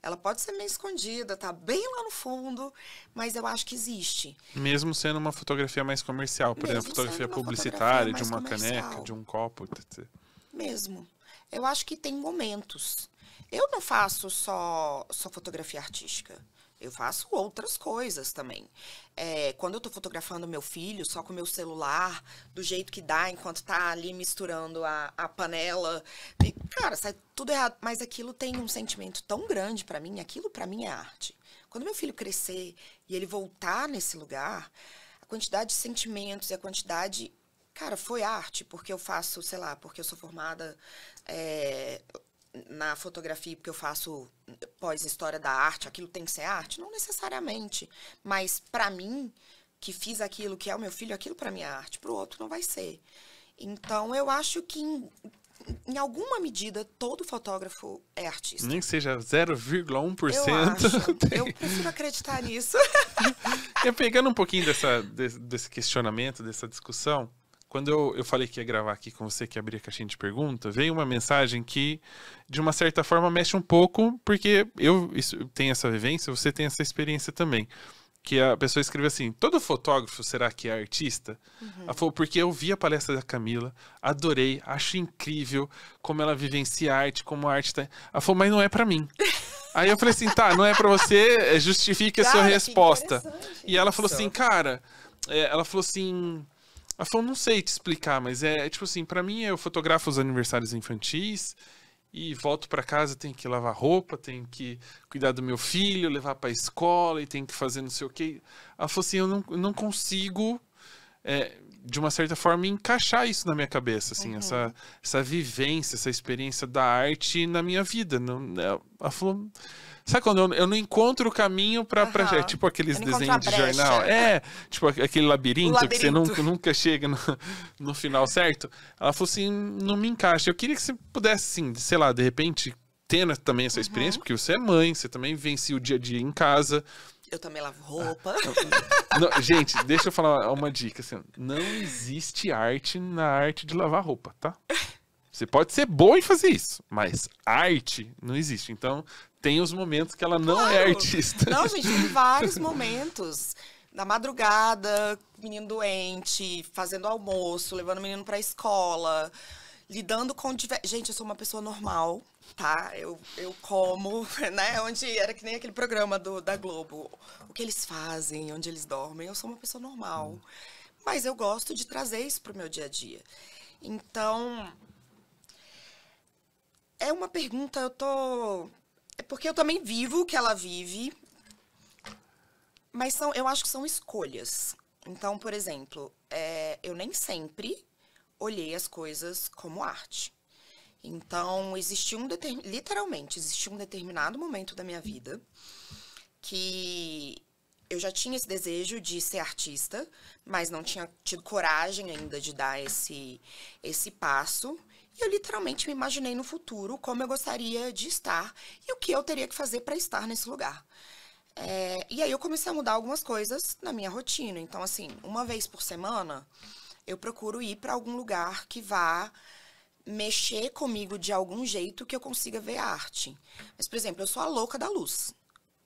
Ela pode ser meio escondida, tá bem lá no fundo, mas eu acho que existe. Mesmo sendo uma fotografia mais comercial, por Mesmo exemplo, fotografia publicitária, fotografia de uma comercial. caneca, de um copo, etc. Mesmo. Eu acho que tem momentos. Eu não faço só, só fotografia artística. Eu faço outras coisas também. É, quando eu estou fotografando meu filho, só com meu celular, do jeito que dá, enquanto tá ali misturando a, a panela. E, cara, sai tudo errado. Mas aquilo tem um sentimento tão grande para mim, aquilo para mim é arte. Quando meu filho crescer e ele voltar nesse lugar, a quantidade de sentimentos e a quantidade. Cara, foi arte, porque eu faço, sei lá, porque eu sou formada. É, na fotografia, porque eu faço pós-história da arte, aquilo tem que ser arte? Não necessariamente. Mas para mim, que fiz aquilo, que é o meu filho, aquilo para mim é arte, para o outro não vai ser. Então eu acho que em, em alguma medida todo fotógrafo é artista. Nem que seja 0,1%. Eu, eu prefiro acreditar nisso. e pegando um pouquinho dessa, desse questionamento, dessa discussão, quando eu, eu falei que ia gravar aqui com você, que abrir a caixinha de pergunta, veio uma mensagem que, de uma certa forma, mexe um pouco, porque eu isso, tenho essa vivência, você tem essa experiência também. Que a pessoa escreveu assim: todo fotógrafo será que é artista? Uhum. Ela falou, porque eu vi a palestra da Camila, adorei, acho incrível como ela vivencia a arte, como a arte tá. Ela falou, mas não é para mim. Aí eu falei assim, tá, não é para você, eh, justifique a sua resposta. E ela falou assim, cara, eh, ela falou assim, ela falou, não sei te explicar, mas é, é tipo assim, para mim eu fotografo os aniversários infantis e volto para casa, tenho que lavar roupa, tenho que cuidar do meu filho, levar para a escola e tenho que fazer não sei o quê. Ela falou assim, eu não, não consigo, é, de uma certa forma, encaixar isso na minha cabeça, assim, uhum. essa, essa vivência, essa experiência da arte na minha vida. Não, né? ela falou Sabe quando eu, eu não encontro o caminho pra. pra Tipo aqueles desenhos de jornal. É, tipo aquele labirinto, labirinto. que você nunca, nunca chega no, no, final certo. Ela falou assim: não me encaixa. Eu queria que você pudesse, assim, sei lá, de repente, tendo né, também essa uhum. experiência, uhum. porque você é mãe, você também vence o dia a dia em casa. Eu também lavo ah, roupa. Não, gente, deixa eu falar uma dica. Assim, não existe arte na arte de lavar roupa, tá? Você pode ser bom em fazer isso, mas arte não existe. Então, tem os momentos que ela não é claro. é artista. Não, gente, tem vários momentos. Na madrugada, menino doente, fazendo almoço, levando o menino pra escola, lidando com. Diver... Gente, eu sou uma pessoa normal, tá? Eu, eu como, né? Onde era que nem aquele programa do, da Globo. O que eles fazem, onde eles dormem. Eu sou uma pessoa normal. Hum. Mas eu gosto de trazer isso pro meu dia a dia. Então é uma pergunta, eu tô. É porque eu também vivo o que ela vive. Mas são, eu acho que são escolhas. Então, por exemplo, é, eu nem sempre olhei as coisas como arte. Então, existiu um determin... literalmente, existiu um determinado momento da minha vida que eu já tinha esse desejo de ser artista, mas não tinha tido coragem ainda de dar esse esse passo. E eu literalmente me imaginei no futuro como eu gostaria de estar e o que eu teria que fazer para estar nesse lugar. É, e aí eu comecei a mudar algumas coisas na minha rotina. Então, assim, uma vez por semana, eu procuro ir para algum lugar que vá mexer comigo de algum jeito que eu consiga ver a arte. Mas, por exemplo, eu sou a louca da luz.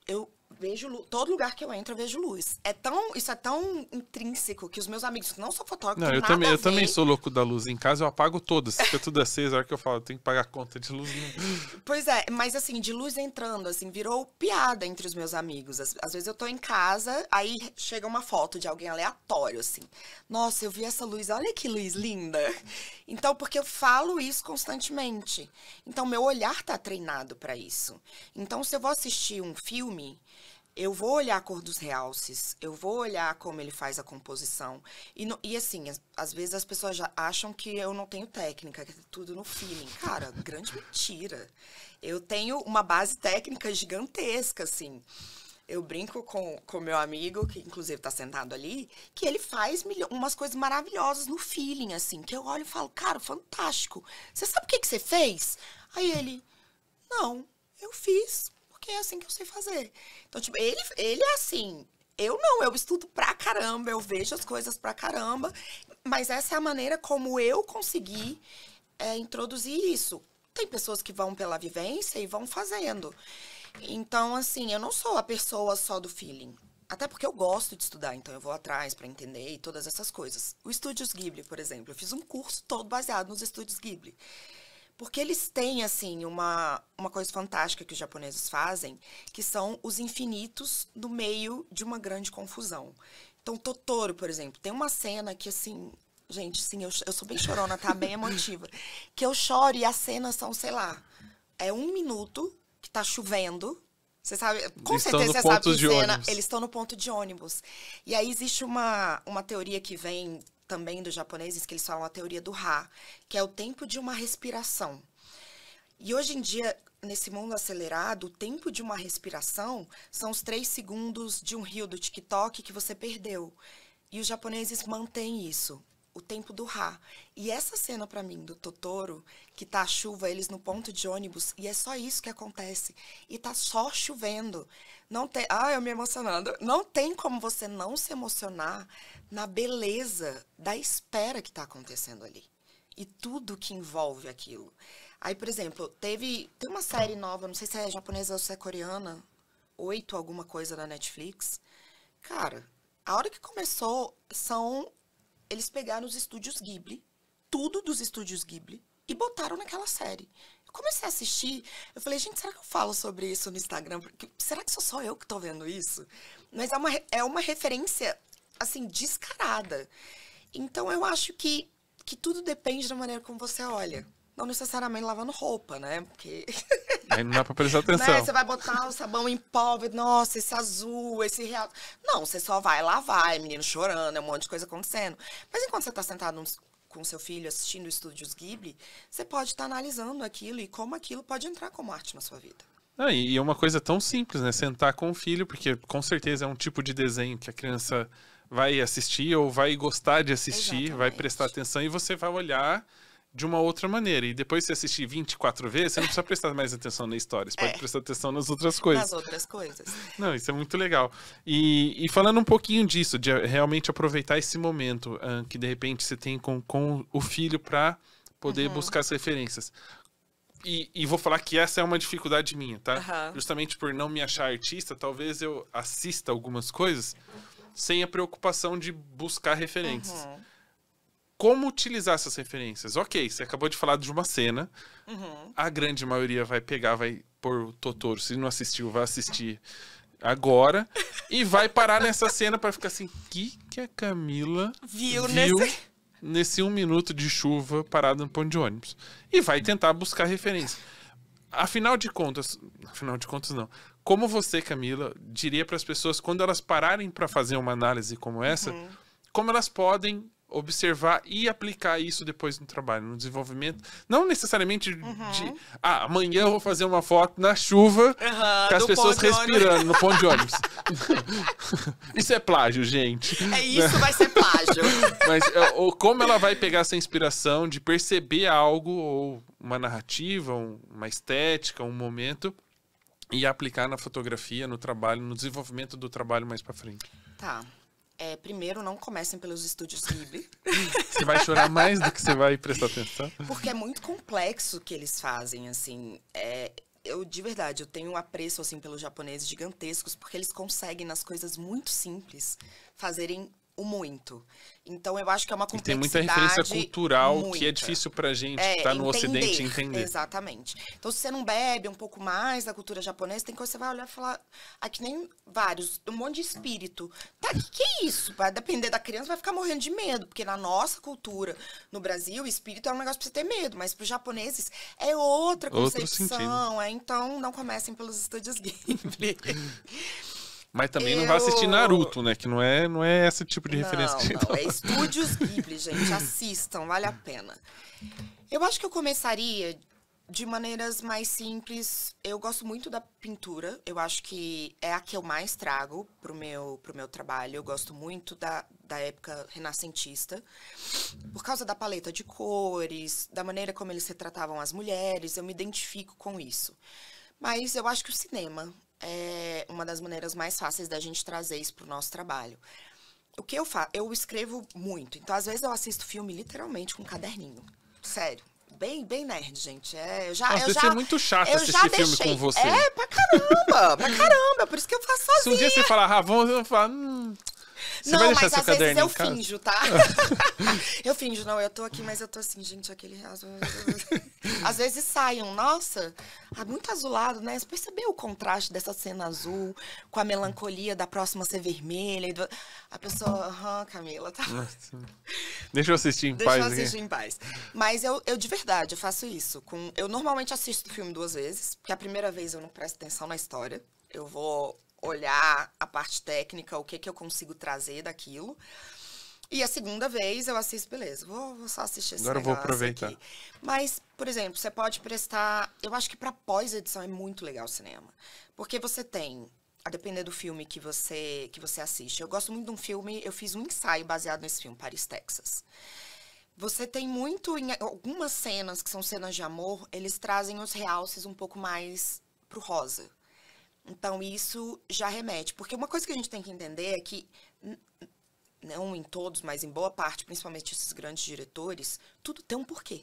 Eu vejo todo lugar que eu entro eu vejo luz. É tão isso é tão intrínseco que os meus amigos que não são fotógrafos. Não, eu também, eu também sou louco da luz em casa, eu apago todas. Fica tudo acesa, a hora que eu falo, tem que pagar a conta de luz. Né? Pois é, mas assim, de luz entrando assim, virou piada entre os meus amigos. Às, às vezes eu tô em casa, aí chega uma foto de alguém aleatório assim. Nossa, eu vi essa luz, olha que luz linda. Então, porque eu falo isso constantemente. Então, meu olhar tá treinado para isso. Então, se eu vou assistir um filme, eu vou olhar a cor dos realces, eu vou olhar como ele faz a composição. E, no, e assim, as, às vezes as pessoas já acham que eu não tenho técnica, que é tudo no feeling. Cara, grande mentira. Eu tenho uma base técnica gigantesca, assim. Eu brinco com o meu amigo, que inclusive está sentado ali, que ele faz umas coisas maravilhosas no feeling, assim, que eu olho e falo, cara, fantástico. Você sabe o que, que você fez? Aí ele, não, eu fiz porque é assim que eu sei fazer. Então, tipo, ele, ele é assim. Eu não, eu estudo pra caramba, eu vejo as coisas pra caramba, mas essa é a maneira como eu consegui é, introduzir isso. Tem pessoas que vão pela vivência e vão fazendo. Então, assim, eu não sou a pessoa só do feeling. Até porque eu gosto de estudar, então eu vou atrás para entender e todas essas coisas. O Estúdios Ghibli, por exemplo, eu fiz um curso todo baseado nos Estúdios Ghibli. Porque eles têm, assim, uma, uma coisa fantástica que os japoneses fazem, que são os infinitos no meio de uma grande confusão. Então, Totoro, por exemplo, tem uma cena que, assim, gente, sim, eu, eu sou bem chorona, tá? Bem emotiva. Que eu choro e as cenas são, sei lá, é um minuto que tá chovendo. Você sabe, com eles certeza você sabe que cena. Ônibus. Eles estão no ponto de ônibus. E aí existe uma, uma teoria que vem também dos japoneses, que eles falam a teoria do Ha, que é o tempo de uma respiração. E hoje em dia, nesse mundo acelerado, o tempo de uma respiração são os três segundos de um rio do TikTok que você perdeu. E os japoneses mantêm isso o tempo do Ra. E essa cena para mim do Totoro, que tá a chuva, eles no ponto de ônibus, e é só isso que acontece. E tá só chovendo. Não tem, ah, eu me emocionando. Não tem como você não se emocionar na beleza da espera que tá acontecendo ali. E tudo que envolve aquilo. Aí, por exemplo, teve tem uma série nova, não sei se é japonesa ou se é coreana, oito alguma coisa na Netflix. Cara, a hora que começou são eles pegaram os estúdios Ghibli, tudo dos estúdios Ghibli, e botaram naquela série. Eu comecei a assistir, eu falei, gente, será que eu falo sobre isso no Instagram? Porque, será que sou só eu que tô vendo isso? Mas é uma, é uma referência, assim, descarada. Então eu acho que, que tudo depende da maneira como você olha. Não necessariamente lavando roupa, né? Porque. Aí não dá pra prestar atenção. Né? Você vai botar o sabão em pó, nossa, esse azul, esse real. Não, você só vai lavar, é menino chorando, é um monte de coisa acontecendo. Mas enquanto você tá sentado com seu filho assistindo o Estúdios Ghibli, você pode estar tá analisando aquilo e como aquilo pode entrar como arte na sua vida. Ah, e é uma coisa tão simples, né? Sentar com o filho, porque com certeza é um tipo de desenho que a criança vai assistir ou vai gostar de assistir, Exatamente. vai prestar atenção e você vai olhar de uma outra maneira. E depois você assistir 24 vezes, você não precisa prestar mais atenção na história, você pode é. prestar atenção nas outras coisas. Nas outras coisas. Não, isso é muito legal. E, e falando um pouquinho disso, de eh, realmente aproveitar esse momento ah, que de repente você tem com, com o filho para poder uhum. buscar as referências. E, e, vou falar que essa é uma dificuldade minha, tá? Uhum. Justamente por não me achar artista, talvez eu assista algumas coisas sem a preocupação de buscar referências. Uhum como utilizar essas referências. Ok, você acabou de falar de uma cena. Uhum. A grande maioria vai pegar, vai pôr o Totoro. Se não assistiu, vai assistir agora. e vai parar nessa cena para ficar assim: o que, que a Camila viu, viu nesse... nesse um minuto de chuva parada no ponto de ônibus? E vai tentar buscar referência. Afinal de contas, afinal de contas, não. Como você, Camila, diria para as pessoas quando elas pararem para fazer uma análise como essa, uhum. como elas podem observar e aplicar isso depois no trabalho, no desenvolvimento. Não necessariamente uhum. de. Ah, amanhã eu vou fazer uma foto na chuva uhum, com as pessoas respirando no ponto de ônibus. isso é plágio, gente. É isso, vai ser plágio. Mas é, ou, como ela vai pegar essa inspiração de perceber algo, ou uma narrativa, uma estética, um momento, e aplicar na fotografia, no trabalho, no desenvolvimento do trabalho mais para frente. Tá. É, primeiro, não comecem pelos estúdios Ghibli. você vai chorar mais do que você vai prestar atenção. Porque é muito complexo o que eles fazem, assim. É, eu, de verdade, eu tenho um apreço, assim, pelos japoneses gigantescos, porque eles conseguem, nas coisas muito simples, fazerem muito. Então eu acho que é uma complexidade. E tem muita referência cultural muita. que é difícil pra gente é, que tá no entender, ocidente entender. Exatamente. Então se você não bebe um pouco mais da cultura japonesa, tem coisa que você vai olhar e falar, aqui ah, nem vários, um monte de espírito. Tá, que que é isso? Vai depender da criança, vai ficar morrendo de medo, porque na nossa cultura, no Brasil, espírito é um negócio pra você ter medo, mas pros japoneses é outra concepção, Outro sentido. é então não comecem pelos estúdios Ghibli. Mas também eu... não vai assistir Naruto, né? Que não é, não é esse tipo de não, referência não. Então. É Estúdios Ghibli, gente. Assistam, vale a pena. Eu acho que eu começaria de maneiras mais simples. Eu gosto muito da pintura. Eu acho que é a que eu mais trago pro meu, pro meu trabalho. Eu gosto muito da, da época renascentista. Por causa da paleta de cores, da maneira como eles retratavam as mulheres, eu me identifico com isso. Mas eu acho que o cinema é uma das maneiras mais fáceis da gente trazer isso para o nosso trabalho. O que eu faço? Eu escrevo muito. Então, às vezes, eu assisto filme literalmente com um caderninho. Sério. Bem, bem nerd, gente. É, eu já, Nossa, eu já, é muito chato assistir filme com você. É, pra caramba, pra caramba. Por isso que eu faço sozinha. Se um dia você falar, Ravon, ah, eu falo... Hum, você não, mas às vezes eu finjo, tá? eu finjo, não, eu tô aqui, mas eu tô assim, gente, aquele às vezes saiam, nossa, ah, muito azulado, né? Você percebeu o contraste dessa cena azul com a melancolia da próxima ser vermelha? Do... A pessoa, aham, Camila, tá? Deixa eu assistir em Deixa paz. Deixa eu assistir em paz. Mas eu, eu, de verdade, eu faço isso. Com... Eu normalmente assisto o filme duas vezes, porque a primeira vez eu não presto atenção na história. Eu vou olhar a parte técnica, o que, que eu consigo trazer daquilo. E a segunda vez eu assisto, beleza, vou, vou só assistir esse Agora eu vou aproveitar. Aqui. Mas, por exemplo, você pode prestar. Eu acho que para pós-edição é muito legal o cinema. Porque você tem, a depender do filme que você, que você assiste. Eu gosto muito de um filme, eu fiz um ensaio baseado nesse filme, Paris, Texas. Você tem muito. Em algumas cenas que são cenas de amor, eles trazem os realces um pouco mais pro rosa. Então, isso já remete. Porque uma coisa que a gente tem que entender é que, não em todos, mas em boa parte, principalmente esses grandes diretores, tudo tem um porquê.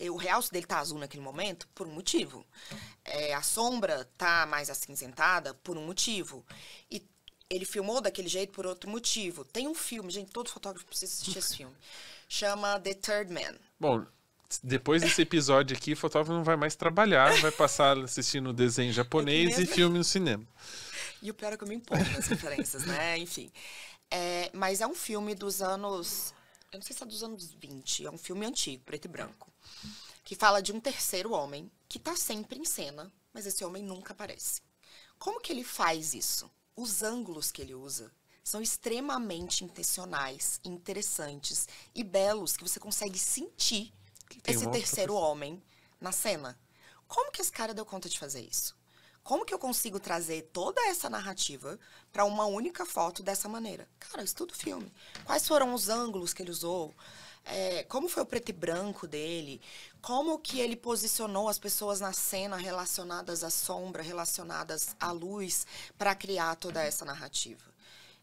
o realce dele tá azul naquele momento por um motivo. É, a sombra tá mais acinzentada por um motivo. E ele filmou daquele jeito por outro motivo. Tem um filme, gente, todo fotógrafo precisa assistir esse filme. Chama The Third Man. Bom, depois desse episódio aqui, fotógrafo não vai mais trabalhar, vai passar assistindo desenho é japonês é e filme no cinema. E o pior é que eu me importo nas referências, né? Enfim. É, mas é um filme dos anos. Eu não sei se é dos anos 20, é um filme antigo, preto e branco. Que fala de um terceiro homem que tá sempre em cena, mas esse homem nunca aparece. Como que ele faz isso? Os ângulos que ele usa são extremamente intencionais, interessantes e belos que você consegue sentir esse terceiro homem na cena. Como que esse cara deu conta de fazer isso? Como que eu consigo trazer toda essa narrativa para uma única foto dessa maneira? Cara, eu estudo filme. Quais foram os ângulos que ele usou? É, como foi o preto e branco dele, como que ele posicionou as pessoas na cena relacionadas à sombra, relacionadas à luz, para criar toda essa narrativa.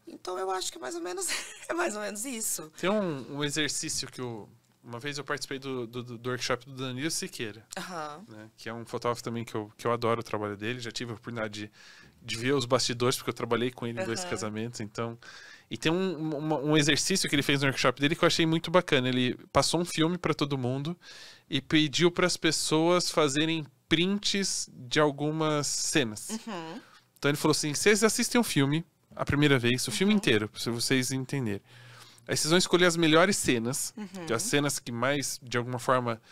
Então eu acho que é mais ou menos, é mais ou menos isso. Tem um, um exercício que o uma vez eu participei do, do, do workshop do Danilo Siqueira, uhum. né, que é um fotógrafo também que eu, que eu adoro o trabalho dele. Já tive a oportunidade de, de ver os bastidores, porque eu trabalhei com ele uhum. em dois casamentos, então... E tem um, um, um, exercício que ele fez no workshop dele que eu achei muito bacana. Ele passou um filme para todo mundo e pediu para as pessoas fazerem prints de algumas cenas. Uhum. Então ele falou assim: vocês assistem um filme a primeira vez, o filme uhum. inteiro, para vocês entenderem. Aí vocês vão escolher as melhores cenas, uhum. que é as cenas que mais, de alguma forma,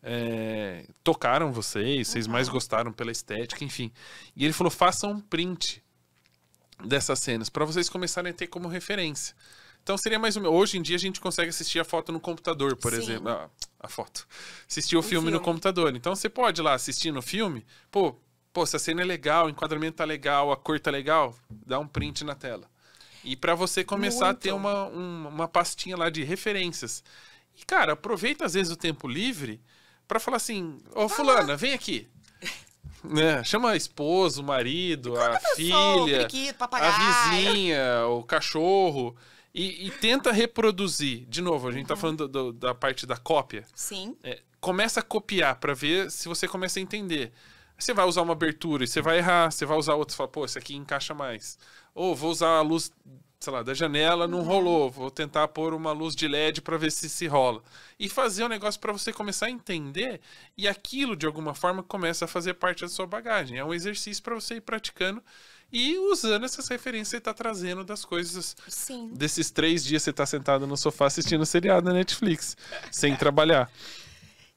é, tocaram vocês, vocês uhum. mais gostaram pela estética, enfim. E ele falou: façam um print dessas cenas, para vocês começarem a ter como referência. Então seria mais ou menos. Hoje em dia a gente consegue assistir a foto no computador, por Sim. exemplo. A, ah, a, foto. Assistir o filme, filme, no computador. Então você pode ir lá assistir no filme, pô, pô, se a cena é legal, o enquadramento tá legal, a cor tá legal, dá um print na tela. E para você começar Muito. a ter uma, uma, uma pastinha lá de referências. E, cara, aproveita às vezes o tempo livre para falar assim: Ô, oh, Fulana, vem aqui. né? Chama a esposa, o marido, a filha, a vizinha, o cachorro. E, e, tenta reproduzir. De novo, a gente está uhum. falando do, do, da parte da cópia. Sim. É, começa a copiar para ver se você começa a entender. Você vai usar uma abertura e você vai errar, você vai usar outra e fala, pô, esse aqui encaixa mais. Ou vou usar a luz, sei lá, da janela, não uhum. rolou, vou tentar pôr uma luz de LED para ver se se rola. E fazer um negócio para você começar a entender e aquilo de alguma forma começa a fazer parte da sua bagagem. É um exercício para você ir praticando e usando essas referências você tá trazendo das coisas. Sim. Desses três dias que você tá sentado no sofá assistindo seriado na Netflix, sem trabalhar.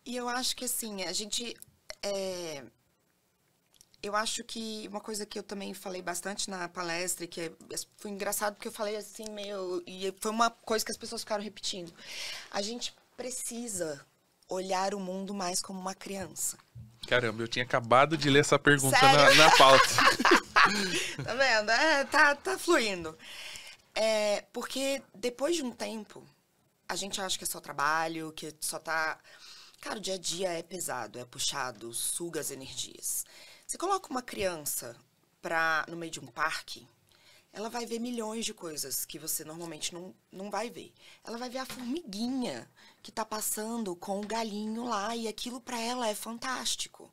E eu acho que assim, a gente. É, eu acho que uma coisa que eu também falei bastante na palestra, que é, foi engraçado porque eu falei assim, meio e foi uma coisa que as pessoas ficaram repetindo. A gente precisa olhar o mundo mais como uma criança. Caramba, eu tinha acabado de ler essa pergunta na, na, pauta. tá vendo? É, tá, tá fluindo. É, porque depois de um tempo, a gente acha que é só trabalho, que só tá. Cara, o dia a dia é pesado, é puxado, suga as energias. Você coloca uma criança pra, no meio de um parque, ela vai ver milhões de coisas que você normalmente não, não vai ver. Ela vai ver a formiguinha que está passando com o galinho lá e aquilo para ela é fantástico.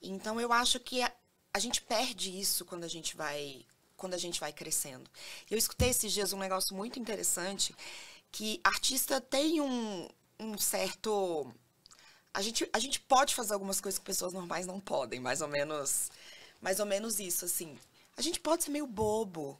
Então eu acho que a, a, gente perde isso quando a gente vai quando a gente vai crescendo. Eu escutei esses dias um negócio muito interessante que artista tem um, um certo a gente, a gente pode fazer algumas coisas que pessoas normais não podem, mais ou menos, mais ou menos isso, assim. A gente pode ser meio bobo.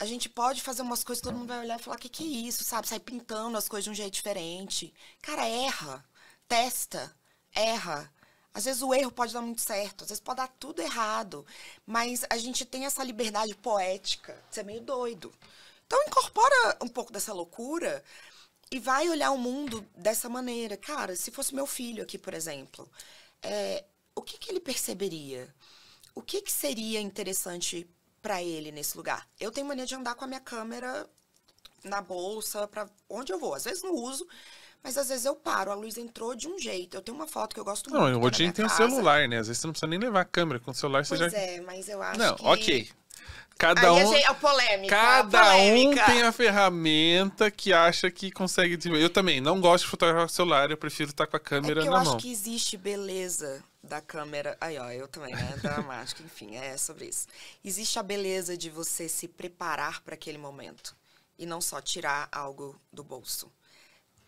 A gente pode fazer umas coisas que todo mundo vai olhar e falar, o que, que é isso, sabe? Sai pintando as coisas de um jeito diferente. Cara, erra. Testa. Erra. Às vezes o erro pode dar muito certo, às vezes pode dar tudo errado. Mas a gente tem essa liberdade poética. Você é meio doido. Então incorpora um pouco dessa loucura e vai olhar o mundo dessa maneira. Cara, se fosse meu filho aqui, por exemplo, é, o que, que ele perceberia? O que, que seria interessante para ele nesse lugar? Eu tenho mania de andar com a minha câmera na bolsa, para onde eu vou. Às vezes não uso, mas às vezes eu paro, a luz entrou de um jeito. Eu tenho uma foto que eu gosto não, muito. Não, hoje é tem o celular, né? Às vezes você não precisa nem levar a câmera, com o celular você pois já. Pois é, mas eu acho não, que. Não, ok. Cada um, a polêmica, cada a polêmica. um tem a ferramenta que acha que consegue. Eu também não gosto de fotografar com celular, eu prefiro estar tá com a é câmera é na mão. Eu acho que existe beleza da câmera. Aí, ó, eu também, né? Dramático, enfim, é sobre isso. Existe a beleza de você se preparar para aquele momento e não só tirar algo do bolso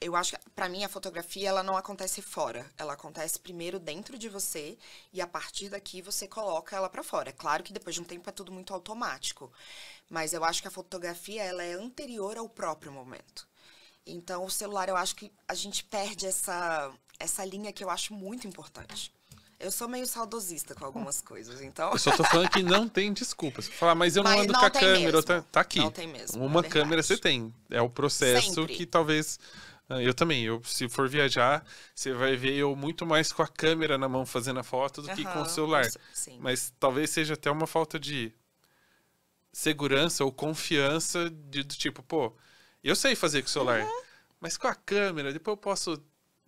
eu acho que para mim a fotografia ela não acontece fora, ela acontece primeiro dentro de você e a partir daqui você coloca ela para fora. É claro que depois de um tempo é tudo muito automático, mas eu acho que a fotografia ela é anterior ao próprio momento. Então o celular eu acho que a gente perde essa essa linha que eu acho muito importante. Eu sou meio saudosista com algumas coisas, então. Eu só tô falando que não tem desculpas. Falar, mas eu não mas ando não com a câmera, tá, tá, aqui. Não tem mesmo. Uma é câmera você tem. É o processo Sempre. que talvez eu também. Eu, se for viajar, você vai ver eu muito mais com a câmera na mão fazendo a foto do uhum, que com o celular. Sim. Mas talvez seja até uma falta de segurança ou confiança de, do tipo, pô, eu sei fazer com o celular, uhum. mas com a câmera, depois eu posso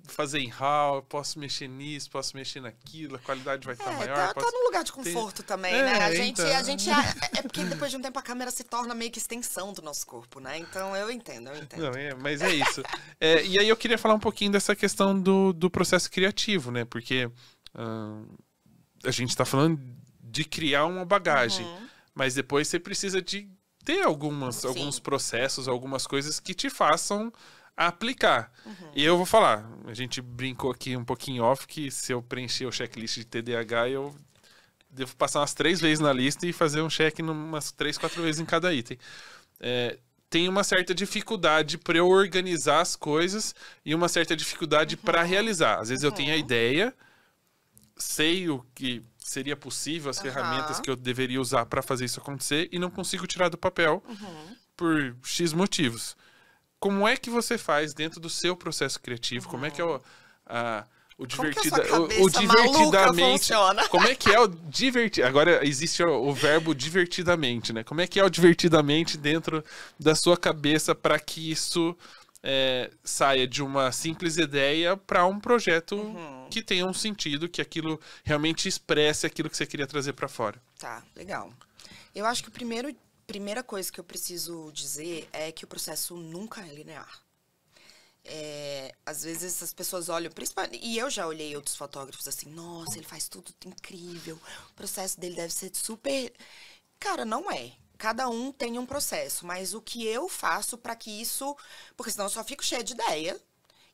fazer em how, posso mexer nisso, posso mexer naquilo, a qualidade vai estar é, tá maior. Tá, tá posso... tá num lugar de conforto Tem... também, é, né? A gente, então... a gente é, é, porque depois de um tempo a câmera se torna meio que extensão do nosso corpo, né? Então eu entendo, eu entendo. Não, é, mas é isso. É, e aí eu queria falar um pouquinho dessa questão do, do processo criativo, né? Porque hum, a gente está falando de criar uma bagagem, uhum. mas depois você precisa de ter algumas, alguns processos, algumas coisas que te façam aplicar. Uhum. E eu vou falar, a gente brincou aqui um pouquinho off que se eu preencher o checklist de TDAH, eu devo passar umas três vezes na lista e fazer um check umas três, quatro vezes em cada item. É, tem uma certa dificuldade para eu organizar as coisas e uma certa dificuldade uhum. para realizar. Às vezes uhum. eu tenho a uhum. ideia, sei o que seria possível, as ferramentas que eu deveria usar para fazer isso acontecer e não consigo tirar do papel uhum. por X motivos como é que você faz dentro do seu processo criativo? Como é que é o, ah. a, o é divertida, o, o, divertidamente. Como é que é o divertir? Agora existe o, o, verbo divertidamente, né? Como é que é o divertidamente dentro da sua cabeça para que isso é, saia de uma simples ideia para um projeto uhum. que tenha um sentido, que aquilo realmente expresse aquilo que você queria trazer para fora? Tá, legal. Eu acho que o primeiro primeira coisa que eu preciso dizer é que o processo nunca é linear. É, às vezes as pessoas olham, principalmente, e eu já olhei outros fotógrafos assim, nossa, ele faz tudo incrível, o processo dele deve ser super. Cara, não é. Cada um tem um processo, mas o que eu faço para que isso. Porque senão eu só fico cheia de ideia.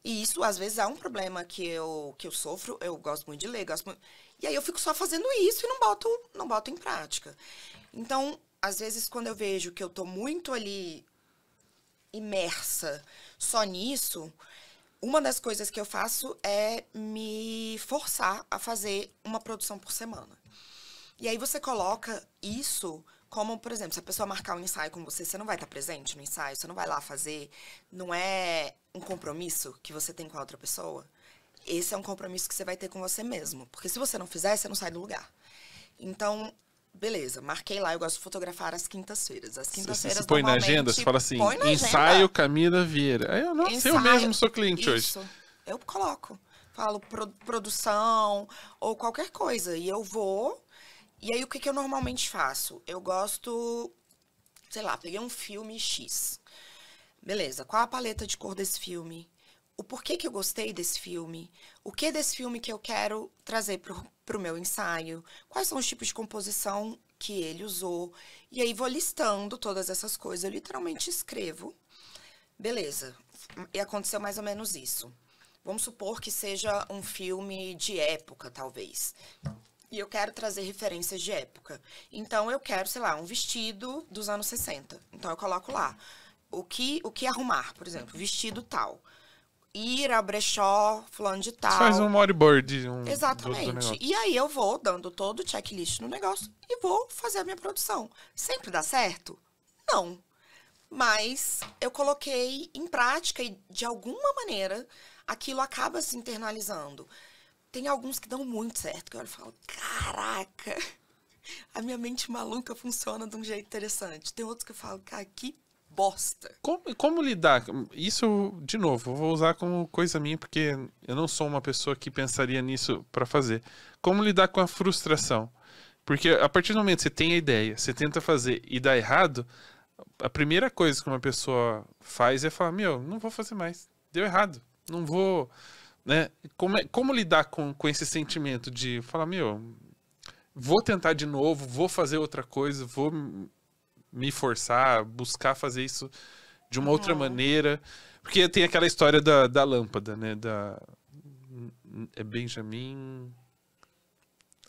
E isso, às vezes, é um problema que eu, que eu sofro. Eu gosto muito de ler, gosto muito... E aí eu fico só fazendo isso e não boto, não boto em prática. Então, às vezes, quando eu vejo que eu tô muito ali imersa só nisso, uma das coisas que eu faço é me forçar a fazer uma produção por semana. E aí você coloca isso como, por exemplo, se a pessoa marcar um ensaio com você, você não vai estar tá presente no ensaio, você não vai lá fazer. Não é um compromisso que você tem com a outra pessoa. Esse é um compromisso que você vai ter com você mesmo. Porque se você não fizer, você não sai do lugar. Então, beleza, marquei lá, eu gosto de fotografar às quintas-feiras. As quintas-feiras. Você põe na agenda, você fala assim, ensaio agenda. Camila Vieira. Aí eu, não ensaio, eu mesmo sou cliente isso, hoje. Eu coloco. Falo pro, produção ou qualquer coisa. E eu vou. E aí o que, que eu normalmente faço? Eu gosto, sei lá, peguei um filme X. Beleza, qual a paleta de cor desse filme? o porquê que eu gostei desse filme, o que desse filme que eu quero trazer para o meu ensaio, quais são os tipos de composição que ele usou. E aí vou listando todas essas coisas. Eu literalmente escrevo. Beleza. E aconteceu mais ou menos isso. Vamos supor que seja um filme de época, talvez. E eu quero trazer referências de época. Então eu quero, sei lá, um vestido dos anos 60. Então eu coloco lá. O que, o que arrumar, por exemplo, vestido tal. Ira, brechó, fulano de tal. Faz um bodyboard. Um, Exatamente. E aí eu vou dando todo o checklist no negócio e vou fazer a minha produção. Sempre dá certo? Não. Mas eu coloquei em prática e, de alguma maneira, aquilo acaba se internalizando. Tem alguns que dão muito certo, que eu olho e falo, caraca, a minha mente maluca funciona de um jeito interessante. Tem outros que eu falo, cara, que bosta. Como, como lidar? Isso, de novo, vou usar como coisa minha, porque eu não sou uma pessoa que pensaria nisso para fazer. Como lidar com a frustração? Porque a partir do momento que você tem a ideia, você tenta fazer e dá errado, a primeira coisa que uma pessoa faz é falar: Meu, não vou fazer mais. Deu errado. Não vou. Né? Como, é, como lidar com, com esse sentimento de falar: Meu, vou tentar de novo, vou fazer outra coisa, vou me forçar, buscar fazer isso de uma outra maneira. Porque tem aquela história da, da lâmpada, né? Da. É Benjamin.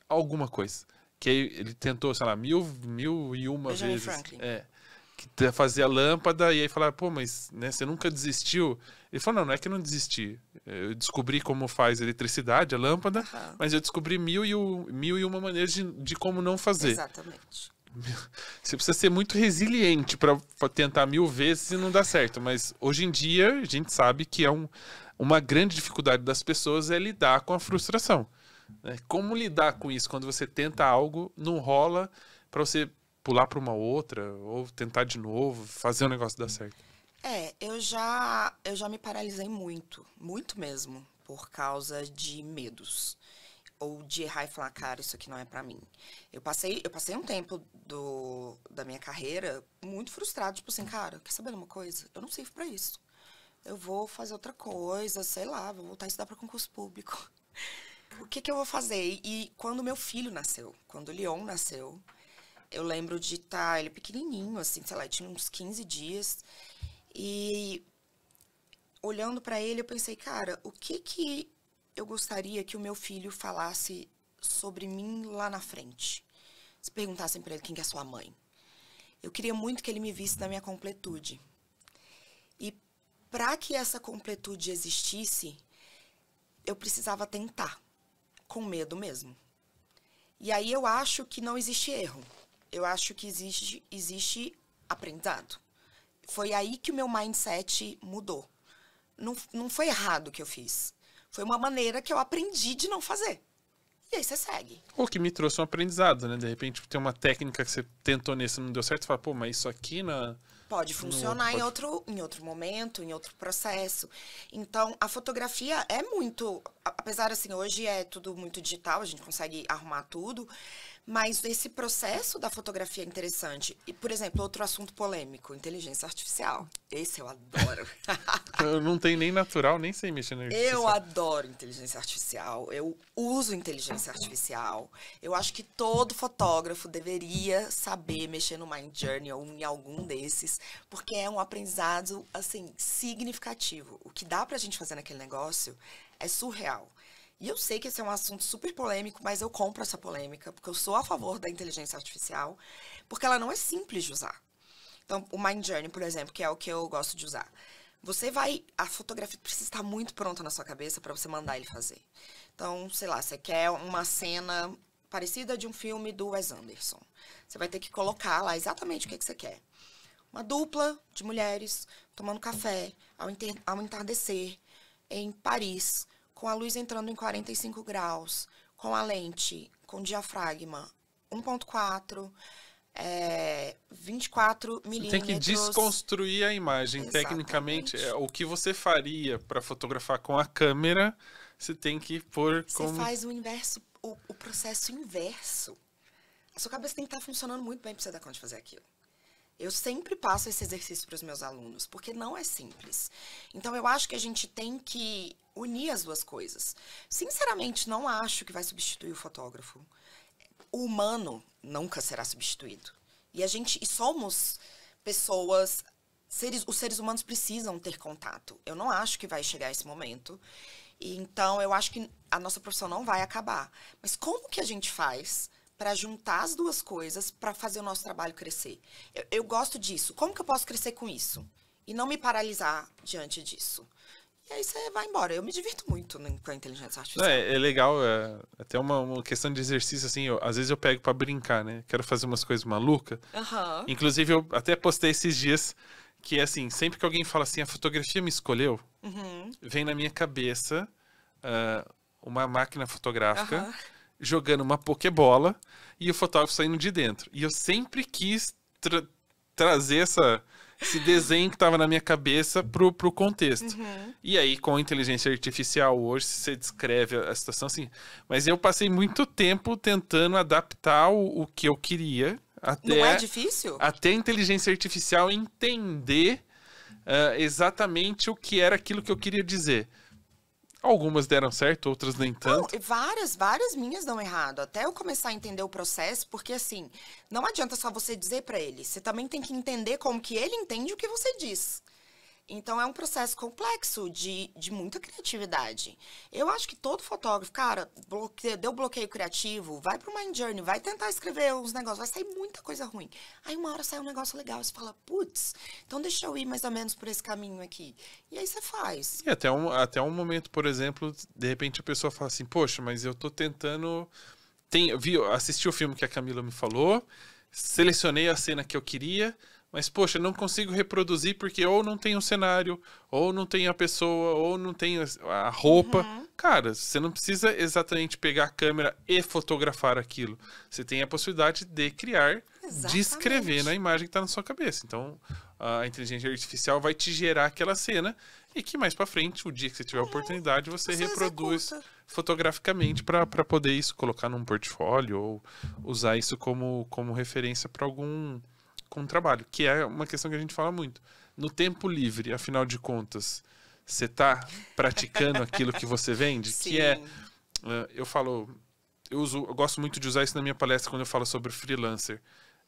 Alguma coisa. Que ele tentou, sei lá, mil, mil e uma Benjamin vezes. Franklin. É. Que fazia a lâmpada e aí falava, pô, mas né, você nunca desistiu? Ele falou, não, não é que eu não desisti. Eu descobri como faz a eletricidade, a lâmpada, uhum. mas eu descobri mil e, mil e uma maneiras de, de como não fazer. Exatamente. Você precisa ser muito resiliente para tentar mil vezes e não dá certo. Mas hoje em dia, a gente sabe que é um, uma grande dificuldade das pessoas é lidar com a frustração. Né? Como lidar com isso quando você tenta algo, não rola para você pular para uma outra ou tentar de novo, fazer o um negócio dar certo? É, eu já, eu já me paralisei muito, muito mesmo, por causa de medos ou de errar e falar, cara, isso aqui não é para mim. Eu passei, eu passei um tempo do, da minha carreira muito frustrado, tipo assim, cara, quer saber de uma coisa? Eu não sirvo para isso. Eu vou fazer outra coisa, sei lá, vou voltar a estudar para concurso público. o que que eu vou fazer? E quando meu filho nasceu, quando o Leon nasceu, eu lembro de estar, tá, ele pequenininho, assim, sei lá, tinha uns 15 dias, e olhando para ele, eu pensei, cara, o que que eu gostaria que o meu filho falasse sobre mim lá na frente. Se perguntassem para ele quem é sua mãe. Eu queria muito que ele me visse na minha completude. E para que essa completude existisse, eu precisava tentar, com medo mesmo. E aí eu acho que não existe erro. Eu acho que existe, existe aprendizado. Foi aí que o meu mindset mudou. Não, não foi errado o que eu fiz. Foi uma maneira que eu aprendi de não fazer. E aí você segue. O que me trouxe um aprendizado, né? De repente tipo, tem uma técnica que você tentou nesse não deu certo, você fala, pô, mas isso aqui na Pode funcionar outro, em, Outro, em outro momento, em outro processo. Então, a fotografia é muito. Apesar, assim, hoje é tudo muito digital, a gente consegue arrumar tudo. Mas esse processo da fotografia é interessante. E, por exemplo, outro assunto polêmico, inteligência artificial. Esse eu adoro. eu não tenho nem natural, nem sei mexer na Eu adoro inteligência artificial. Eu uso inteligência artificial. Eu acho que todo fotógrafo deveria saber mexer no Mind Journey ou em algum desses, porque é um aprendizado, assim, significativo. O que dá pra gente fazer naquele negócio é surreal. E eu sei que esse é um assunto super polêmico, mas eu compro essa polêmica, porque eu sou a favor da inteligência artificial, porque ela não é simples de usar. Então, o Mind Journey, por exemplo, que é o que eu gosto de usar. Você vai. A fotografia precisa estar muito pronta na sua cabeça para você mandar ele fazer. Então, sei lá, você quer uma cena parecida de um filme do Wes Anderson. Você vai ter que colocar lá exatamente o que, que você quer uma dupla de mulheres tomando café ao, ao entardecer em Paris, com a luz entrando em 45 graus, com a lente, com diafragma 1.4 é, 24 você milímetros. Tem que desconstruir a imagem. Exatamente. Tecnicamente, é, o que você faria para fotografar com a câmera, você tem que pôr como... Você faz o inverso, o, o, processo inverso. A sua cabeça tem que estar tá funcionando muito bem para você dar conta de fazer aquilo. Eu sempre passo esse exercício para os meus alunos, porque não é simples. Então eu acho que a gente tem que unir as duas coisas. Sinceramente, não acho que vai substituir o fotógrafo. O humano nunca será substituído. E a gente e somos pessoas, seres, os seres humanos precisam ter contato. Eu não acho que vai chegar esse momento. E então eu acho que a nossa profissão não vai acabar. Mas como que a gente faz para juntar as duas coisas para fazer o nosso trabalho crescer. Eu, eu, gosto disso. Como que eu posso crescer com isso? E não me paralisar diante disso. E aí você vai embora. Eu me divirto muito né, com a inteligência artificial. É, é legal, é, é, até uma, uma, questão de exercício, assim, eu, às vezes eu pego para brincar, né? Quero fazer umas coisas malucas. Uhum. Inclusive, eu até postei esses dias que, assim, sempre que alguém fala assim, a fotografia me escolheu, uhum. vem na minha cabeça uh, uma máquina fotográfica. Uhum jogando uma pokebola e o fotógrafo saindo de dentro. E eu sempre quis tra trazer essa, esse desenho que estava na minha cabeça pro, pro contexto. Uhum. E aí, com a inteligência artificial hoje, você descreve a, situação assim. Mas eu passei muito tempo tentando adaptar o, o que eu queria. Até, Não é difícil? Até a inteligência artificial entender uh, exatamente o que era aquilo que eu queria dizer. Algumas deram certo, outras nem tanto. Não, várias, várias minhas dão errado. Até eu começar a entender o processo, porque assim, não adianta só você dizer para ele. Você também tem que entender como que ele entende o que você diz. Então é um processo complexo de, de muita criatividade. Eu acho que todo fotógrafo, cara, bloqueio, deu bloqueio criativo, vai pro Mind Journey, vai tentar escrever uns negócios, vai sair muita coisa ruim. Aí uma hora sai um negócio legal, você fala, putz, então deixa eu ir mais ou menos por esse caminho aqui. E aí você faz. E até um, até um momento, por exemplo, de repente a pessoa fala assim, poxa, mas eu tô tentando. Tem, vi, assisti o filme que a Camila me falou, selecionei a cena que eu queria mas poxa, não consigo reproduzir porque ou não tem o cenário, ou não tem a pessoa, ou não tem a roupa. Uhum. Cara, você não precisa exatamente pegar a câmera e fotografar aquilo. Você tem a possibilidade de criar, exatamente. de escrever na imagem que está na sua cabeça. Então, a inteligência artificial vai te gerar aquela cena e que mais para frente, o dia que você tiver a é, oportunidade, você, você reproduz executa. fotograficamente para poder isso colocar num portfólio ou usar isso como, como referência para algum com o trabalho, que é uma questão que a gente fala muito. No tempo livre, afinal de contas, você está praticando aquilo que você vende? Sim. Que é, eh, eu falo, eu, uso, eu gosto muito de usar isso na minha palestra quando eu falo sobre freelancer.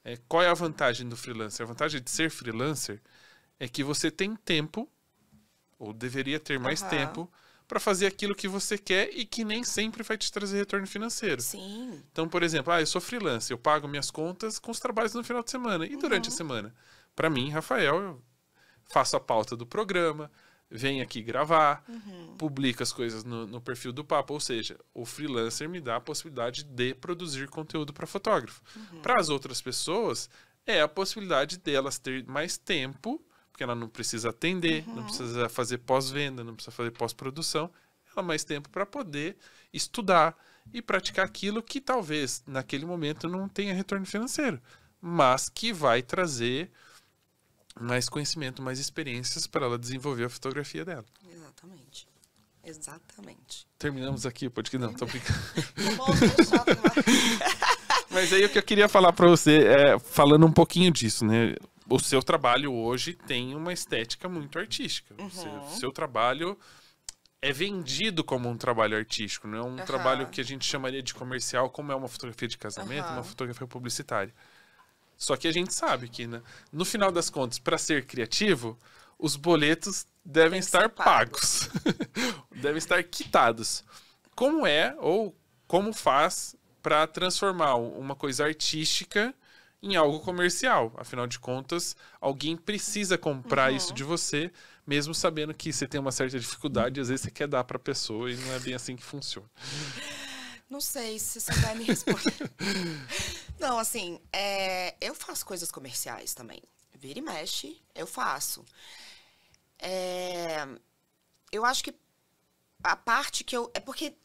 É, qual é a vantagem do freelancer? A vantagem de ser freelancer é que você tem tempo, ou deveria ter mais uhum. tempo, para fazer aquilo que você quer e que nem sempre vai te trazer retorno financeiro. Sim. Então, por exemplo, ah, eu sou freelancer, eu pago minhas contas com os trabalhos no final de semana e uhum. durante a uhum. semana. Para mim, Rafael, eu faço a pauta do programa, venho aqui gravar, uhum. as coisas no, no, perfil do Papo. Ou seja, o freelancer me dá a possibilidade de produzir conteúdo para fotógrafo. Uhum. Para as outras pessoas, é a possibilidade delas ter mais tempo porque ela não precisa atender, uhum. não precisa fazer pós-venda, não precisa fazer pós-produção. Ela mais tempo para poder estudar e praticar aquilo que talvez naquele momento não tenha retorno financeiro, mas que vai trazer mais conhecimento, mais experiências para ela desenvolver a fotografia dela. Exatamente. Exatamente. Terminamos aqui o podcast. Não, tô brincando. Tá mas aí o que eu queria falar para você é falando um pouquinho disso, né? o seu trabalho hoje tem uma estética muito artística. Uhum. Seu, seu trabalho é vendido como um trabalho artístico, não é um uhum. trabalho que a gente chamaria de comercial, como é uma fotografia de casamento, uhum. uma fotografia publicitária. Só que a gente sabe que, né, no final das contas, para ser criativo, os boletos devem estar pagos, pagos. devem estar quitados. Como é ou como faz para transformar uma coisa artística em algo comercial. Afinal de contas, alguém precisa comprar uhum. isso de você, mesmo sabendo que você tem uma certa dificuldade, às vezes você quer dar para a pessoa e não é bem assim que funciona. Não sei se você vai me responder. não, assim, é, eu faço coisas comerciais também. Vira e mexe, eu faço. É, eu acho que a parte que eu. É porque,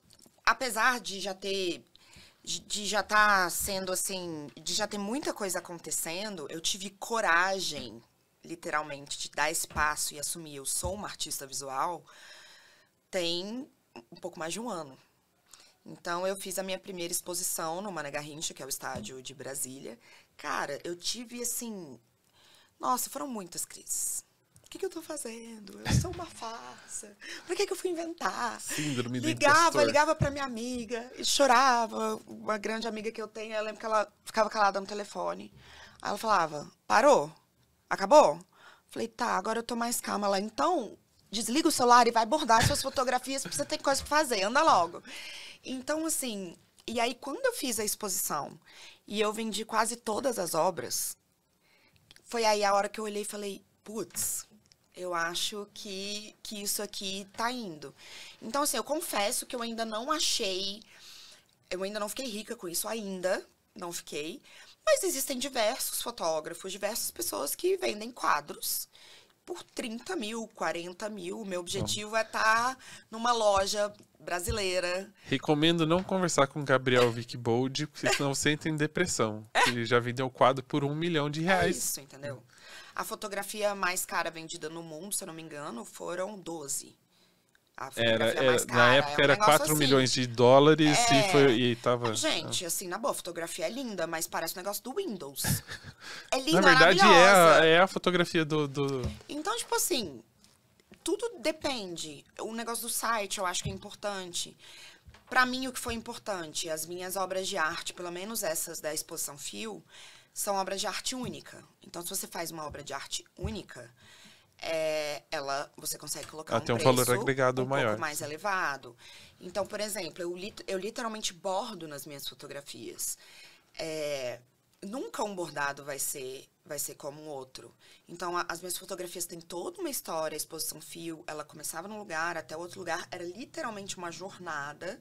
apesar de já ter de, já estar tá sendo assim, de já ter muita coisa acontecendo, eu tive coragem, literalmente, de dar espaço e assumir eu sou uma artista visual, tem um pouco mais de um ano. Então eu fiz a minha primeira exposição no Mané Garrincha, que é o estádio de Brasília. Cara, eu tive assim, nossa, foram muitas crises o que, que, eu tô fazendo? Eu sou uma farsa. Por que, que eu fui inventar? Síndrome ligava, do impostor. ligava pra minha amiga e chorava. Uma grande amiga que eu tenho, eu lembro que ela ficava calada no telefone. Aí ela falava, parou? Acabou? Falei, tá, agora eu tô mais calma. lá. então, desliga o celular e vai bordar suas fotografias, porque você tem coisa pra fazer, anda logo. Então, assim, e aí quando eu fiz a exposição e eu vendi quase todas as obras, foi aí a hora que eu olhei e falei, putz, eu acho que, que isso aqui tá indo. Então, assim, eu confesso que eu ainda não achei. Eu ainda não fiquei rica com isso, ainda não fiquei. Mas existem diversos fotógrafos, diversas pessoas que vendem quadros por 30 mil, 40 mil. Meu objetivo é estar tá numa loja brasileira. Recomendo não conversar com Gabriel Vick Bold, porque senão você entra em depressão. Ele é. já vendeu o quadro por um milhão de é reais. É isso, entendeu? A fotografia mais cara vendida no mundo, se eu não me engano, foram 12. Era, era é, cara, na é época é um era 4 assim. milhões de dólares é... e, foi, é. e tava. Gente, assim, na boa, a fotografia é linda, mas parece um negócio do Windows. É linda, Na verdade, é a, é a fotografia do, do. Então, tipo assim, tudo depende. O negócio do site eu acho que é importante. Para mim, o que foi importante, as minhas obras de arte, pelo menos essas da exposição Fio, são obras de arte única. Então, se você faz uma obra de arte única, é, ela você consegue colocar ela um, tem um valor agregado um maior. pouco mais elevado. Então, por exemplo, eu, eu literalmente bordo nas minhas fotografias. É, nunca um bordado vai ser vai ser como o outro. Então, a, as minhas fotografias têm toda uma história, a exposição fio, ela começava num lugar até outro lugar, era literalmente uma jornada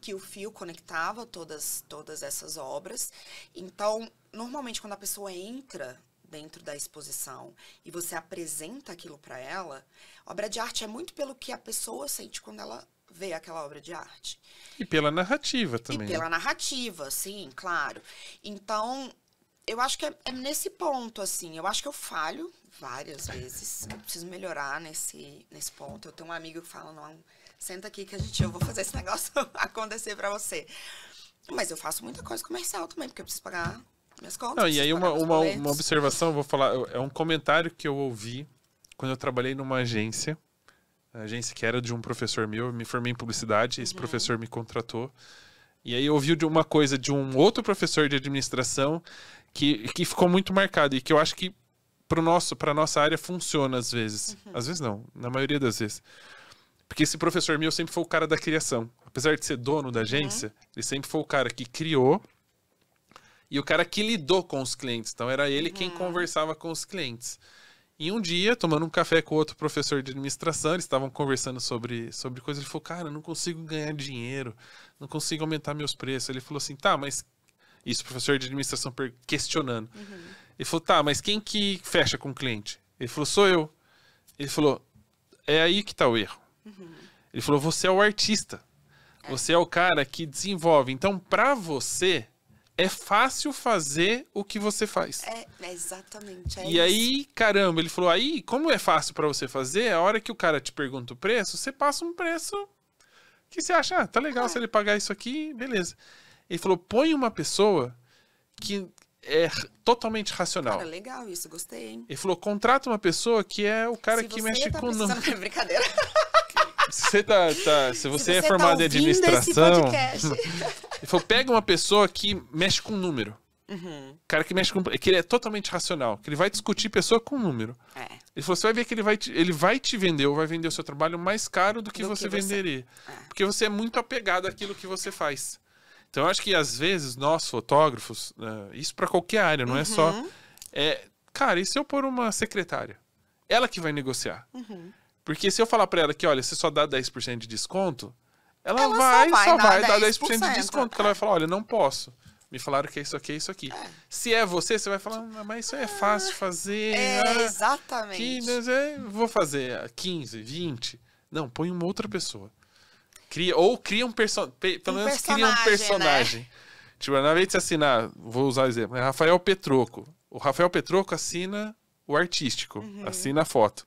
que o fio conectava todas, todas essas obras. Então, normalmente, quando a pessoa entra dentro da exposição e você apresenta aquilo para ela, obra de arte é muito pelo que a pessoa sente quando ela vê aquela obra de arte. E pela narrativa também. E pela né? narrativa, sim, claro. Então, eu acho que é, é nesse ponto, assim. Eu acho que eu falho várias vezes. Eu preciso melhorar nesse, nesse ponto. Eu tenho um amigo que fala, não senta aqui que a gente, eu vou fazer esse negócio acontecer para você. Mas eu faço muita coisa comercial também, porque eu preciso pagar minhas contas. Não, e aí uma, uma, uma observação, vou falar, é um comentário que eu ouvi quando eu trabalhei numa agência, agência que era de um professor meu, eu me formei em publicidade, esse uhum. professor me contratou. E aí eu ouvi de uma coisa de um outro professor de administração que, que ficou muito marcado e que eu acho que para nosso para nossa área funciona às vezes. Uhum. Às vezes não, na maioria das vezes. Porque esse professor meu sempre foi o cara da criação. Apesar de ser dono da uhum. agência, uhum. ele sempre foi o cara que criou e o cara que lidou com os clientes. Então era ele quem uhum. conversava com os clientes. E um dia, tomando um café com outro professor de administração, eles estavam conversando sobre, sobre coisas. Ele falou, cara, não consigo ganhar dinheiro, não consigo aumentar meus preços. Ele falou assim, tá, mas. Isso, professor de administração questionando. Uhum. Ele falou, tá, mas quem que fecha com o cliente? Ele falou, sou eu. Ele falou, é aí que tá o erro. Uhum. Ele falou: você é o artista. É. Você é o cara que desenvolve. Então, para você, é fácil fazer o que você faz. É, é exatamente. É e isso. aí, caramba, ele falou: aí, como é fácil para você fazer, a hora que o cara te pergunta o preço, você passa um preço que você acha, ah, tá legal é. se ele pagar isso aqui, beleza. Ele falou: põe uma pessoa que é totalmente racional. Cara, legal isso, gostei, hein? Ele falou: contrata uma pessoa que é o cara se que mexe tá com. Não, brincadeira se você, tá, tá, se você, se você é tá formado tá em administração. Ele falou: pega uma pessoa que mexe com número. Uhum. Cara que mexe com. que ele é totalmente racional. Que ele vai discutir pessoa com número. É. Ele falou: você vai ver que ele vai te, ele vai te vender ou vai vender o seu trabalho mais caro do que, do você, que você venderia. É. Porque você é muito apegado àquilo que você faz. Então eu acho que às vezes nós fotógrafos, né, isso para qualquer área, não uhum. é só. Uhum. É, cara, e se eu pôr uma secretária? Ela que vai negociar. Uhum. Porque se eu falar para ela que, olha, você só dá 10% de desconto, ela, ela vai, só vai, só vai dar 10%, 10 de é. desconto. Porque ela vai falar, olha, não posso. Me falaram que é isso aqui, é isso aqui. É. Se é você, você vai falar, mas isso é fácil de ah, fazer. É, ah, exatamente. Que, vou fazer 15, ah, 20. Não, põe uma outra pessoa. Cria, ou cria um, perso pelo um menos personagem. Cria um personagem. Né? Tipo, na vez de assinar, vou usar o exemplo, né, Rafael Petroco. O Rafael Petroco assina o artístico, uhum. assina a foto.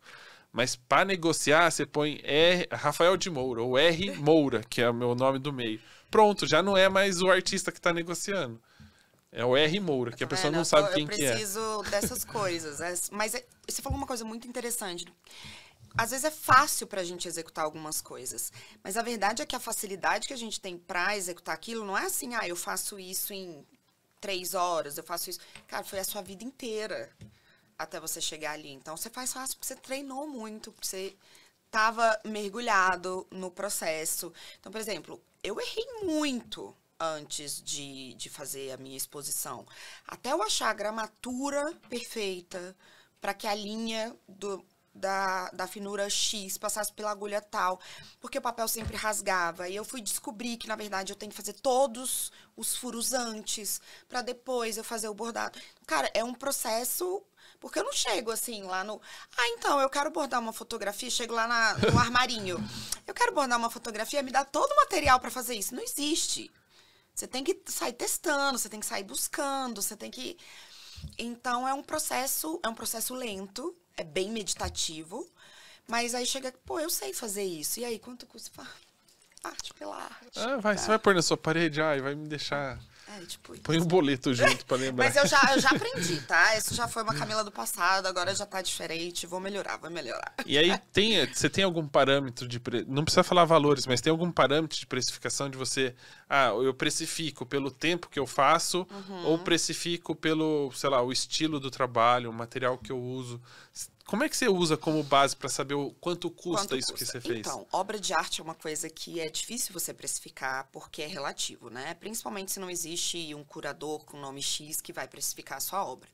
Mas para negociar, você põe R, Rafael de Moura, ou R Moura, que é o meu nome do meio. Pronto, já não é mais o artista que está negociando. É o R Moura, que a pessoa é, não sabe quem que é. Eu preciso dessas coisas. Né? Mas é, você falou uma coisa muito interessante às vezes é fácil para a gente executar algumas coisas, mas a verdade é que a facilidade que a gente tem para executar aquilo não é assim, ah, eu faço isso em três horas, eu faço isso. Cara, foi a sua vida inteira até você chegar ali. Então você faz fácil porque você treinou muito, porque você estava mergulhado no processo. Então, por exemplo, eu errei muito antes de, de fazer a minha exposição. Até eu achar a gramatura perfeita para que a linha do, da, da finura X passasse pela agulha tal, porque o papel sempre rasgava. E eu fui descobrir que, na verdade, eu tenho que fazer todos os furos antes, para depois eu fazer o bordado. Cara, é um processo porque eu não chego assim lá no. Ah, então, eu quero bordar uma fotografia, chego lá na, no armarinho. Eu quero bordar uma fotografia, me dá todo o material para fazer isso. Não existe. Você tem que sair testando, você tem que sair buscando, você tem que. Então é um processo, é um processo lento, é bem meditativo, mas aí chega, pô, eu sei fazer isso. E aí, quanto custa? Ah, arte pela arte. Ah, vai, tá? você vai pôr na sua parede, ai, vai me deixar é, tipo Põe o um boleto junto pra lembrar. Mas eu já, eu já aprendi, tá? Isso já foi uma Camila do passado, agora já tá diferente. Vou melhorar, vou melhorar. E aí, tem, você tem algum parâmetro de. Pre... Não precisa falar valores, mas tem algum parâmetro de precificação de você. Ah, eu precifico pelo tempo que eu faço, uhum. ou precifico pelo, sei lá, o estilo do trabalho, o material que eu uso. Como é que você usa como base para saber o quanto custa quanto isso custa? que você fez? Então, obra de arte é uma coisa que é difícil você precificar porque é relativo, né? Principalmente se não existe um curador com nome X que vai precificar a sua obra.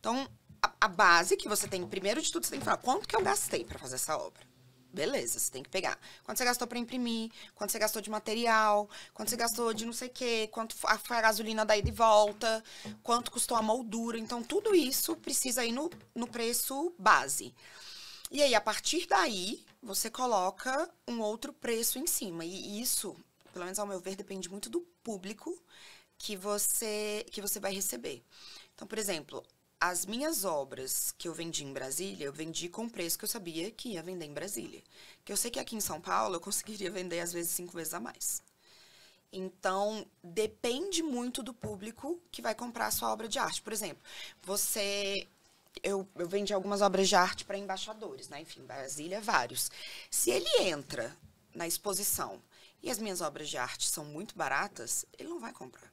Então, a, a base que você tem, primeiro de tudo, você tem que falar quanto que eu gastei para fazer essa obra. Beleza, você tem que pegar. Quanto você gastou para imprimir, quanto você gastou de material, quanto você gastou de não sei o quê, quanto a, a gasolina da ida e volta, quanto custou a moldura. Então, tudo isso precisa ir no, no preço base. E aí, a partir daí, você coloca um outro preço em cima. E isso, pelo menos ao meu ver, depende muito do público que você, que você vai receber. Então, por exemplo, as minhas obras que eu vendi em Brasília, eu vendi com preço que eu sabia que ia vender em Brasília. Que eu sei que aqui em São Paulo eu conseguiria vender às vezes cinco vezes a mais. Então, depende muito do público que vai comprar a sua obra de arte. Por exemplo, você. Eu, eu vendi algumas obras de arte para embaixadores, né? Enfim, Brasília, vários. Se ele entra na exposição e as minhas obras de arte são muito baratas, ele não vai comprar.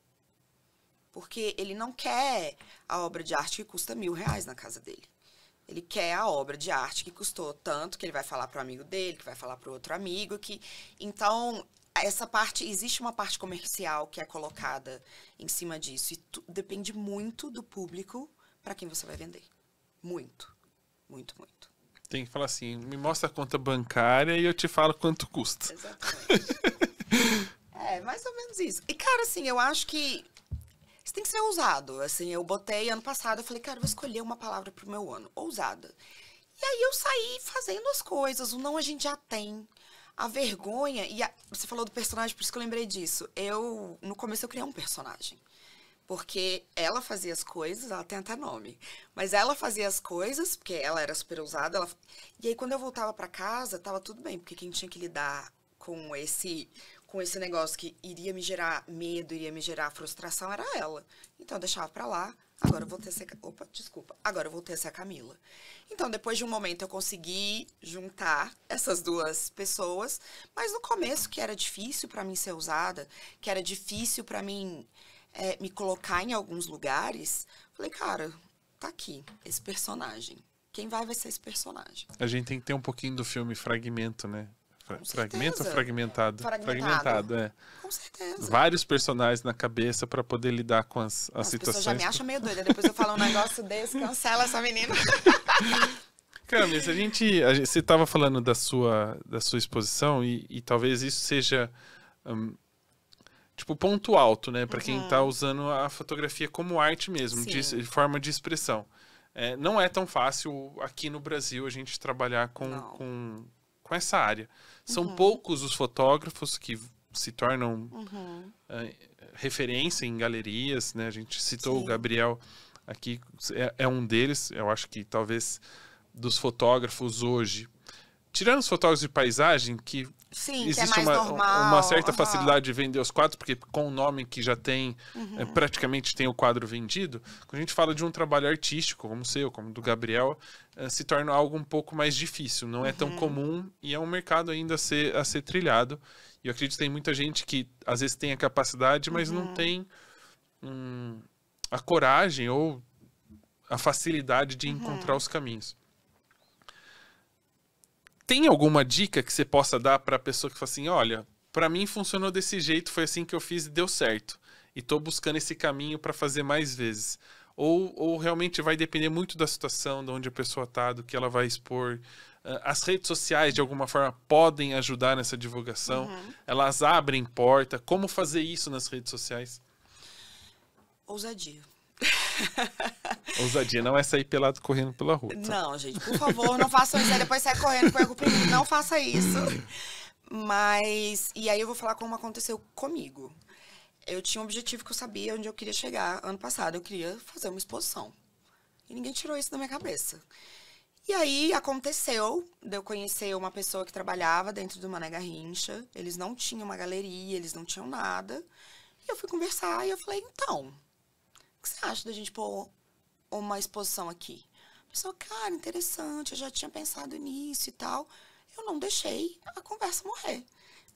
Porque ele não quer a obra de arte que custa mil reais na casa dele. Ele quer a obra de arte que custou tanto que ele vai falar para o amigo dele, que vai falar para o outro amigo. que Então, essa parte, existe uma parte comercial que é colocada em cima disso. E tu, depende muito do público para quem você vai vender. Muito. Muito, muito. Tem que falar assim: me mostra a conta bancária e eu te falo quanto custa. Exatamente. é, mais ou menos isso. E, cara, assim, eu acho que você tem que ser ousado. Assim, eu botei ano passado, eu falei, cara, eu vou escolher uma palavra pro meu ano. Ousada. E aí eu saí fazendo as coisas. O não a gente já tem. A vergonha. E a... você falou do personagem, por isso que eu lembrei disso. Eu, no começo, eu criei um personagem. Porque ela fazia as coisas, ela tem até nome. Mas ela fazia as coisas, porque ela era super ousada. Ela... E aí, quando eu voltava para casa, tava tudo bem, porque quem tinha que lidar com esse com esse negócio que iria me gerar medo, iria me gerar frustração, era ela. Então eu deixava pra lá. Agora eu voltei a ser. Opa, desculpa. Agora eu voltei a ser a Camila. Então, depois de um momento, eu consegui juntar essas duas pessoas. Mas no começo, que era difícil para mim ser usada, que era difícil para mim é, me colocar em alguns lugares, falei, cara, tá aqui, esse personagem. Quem vai vai ser esse personagem. A gente tem que ter um pouquinho do filme Fragmento, né? Com fragmento certeza. ou fragmentado? Fragmentado. fragmentado é. Com certeza. Vários personagens na cabeça para poder lidar com as, as, as situações. As pessoas já me acham meio doida. Depois eu falo um negócio desse, cancela essa menina. Cara, mas a gente, a gente, Você estava falando da sua, da sua exposição e, e talvez isso seja. Um, tipo, ponto alto, né? Para tá uhum. quem está usando a fotografia como arte mesmo, de, de, forma de expressão. É, não é tão fácil aqui no Brasil a gente trabalhar com, com com essa área. São uhum. poucos os fotógrafos que se tornam uhum. uh, referência em galerias, né? A gente citou Sim. o Gabriel aqui, é, é, um deles, eu acho que talvez dos fotógrafos hoje. Tirando os fotógrafos de paisagem, que Sim, é existe é uma, normal. uma certa uhum. facilidade de vender os quadros, porque com o nome que já tem, uhum. é, praticamente tem o quadro vendido. Quando a gente fala de um trabalho artístico, como o seu, como o do Gabriel, é, se torna algo um pouco mais difícil, não é tão uhum. comum e é um mercado ainda a ser, a ser trilhado. E eu acredito que tem muita gente que às vezes tem a capacidade, mas não uhum. tem hum, a coragem ou a facilidade de encontrar uhum. os caminhos tem alguma dica que você possa dar para a pessoa que fala assim: olha, para mim funcionou desse jeito, foi assim que eu fiz e deu certo. E estou buscando esse caminho para fazer mais vezes. Ou, ou realmente vai depender muito da situação, de onde a pessoa está, do que ela vai expor. Ah, as redes sociais, de alguma forma, podem ajudar nessa divulgação. Uhum. Elas abrem porta. Como fazer isso nas redes sociais? Ousadia. Ousadia não é sair pelado correndo pela rua. Tá? Não, gente, por favor, não façam isso. Aí depois sai correndo com o primeiro. Não faça isso. Mas. E aí eu vou falar como aconteceu comigo. Eu tinha um objetivo que eu sabia onde eu queria chegar ano passado. Eu queria fazer uma exposição. E ninguém tirou isso da minha cabeça. E aí aconteceu de eu conhecer uma pessoa que trabalhava dentro do Mané Garrincha. Eles não tinham uma galeria, eles não tinham nada. E eu fui conversar e eu falei, então, que você acha da gente pôr uma exposição aqui? A pessoa, cara, interessante, eu já tinha pensado nisso e tal. Eu não deixei a conversa morrer.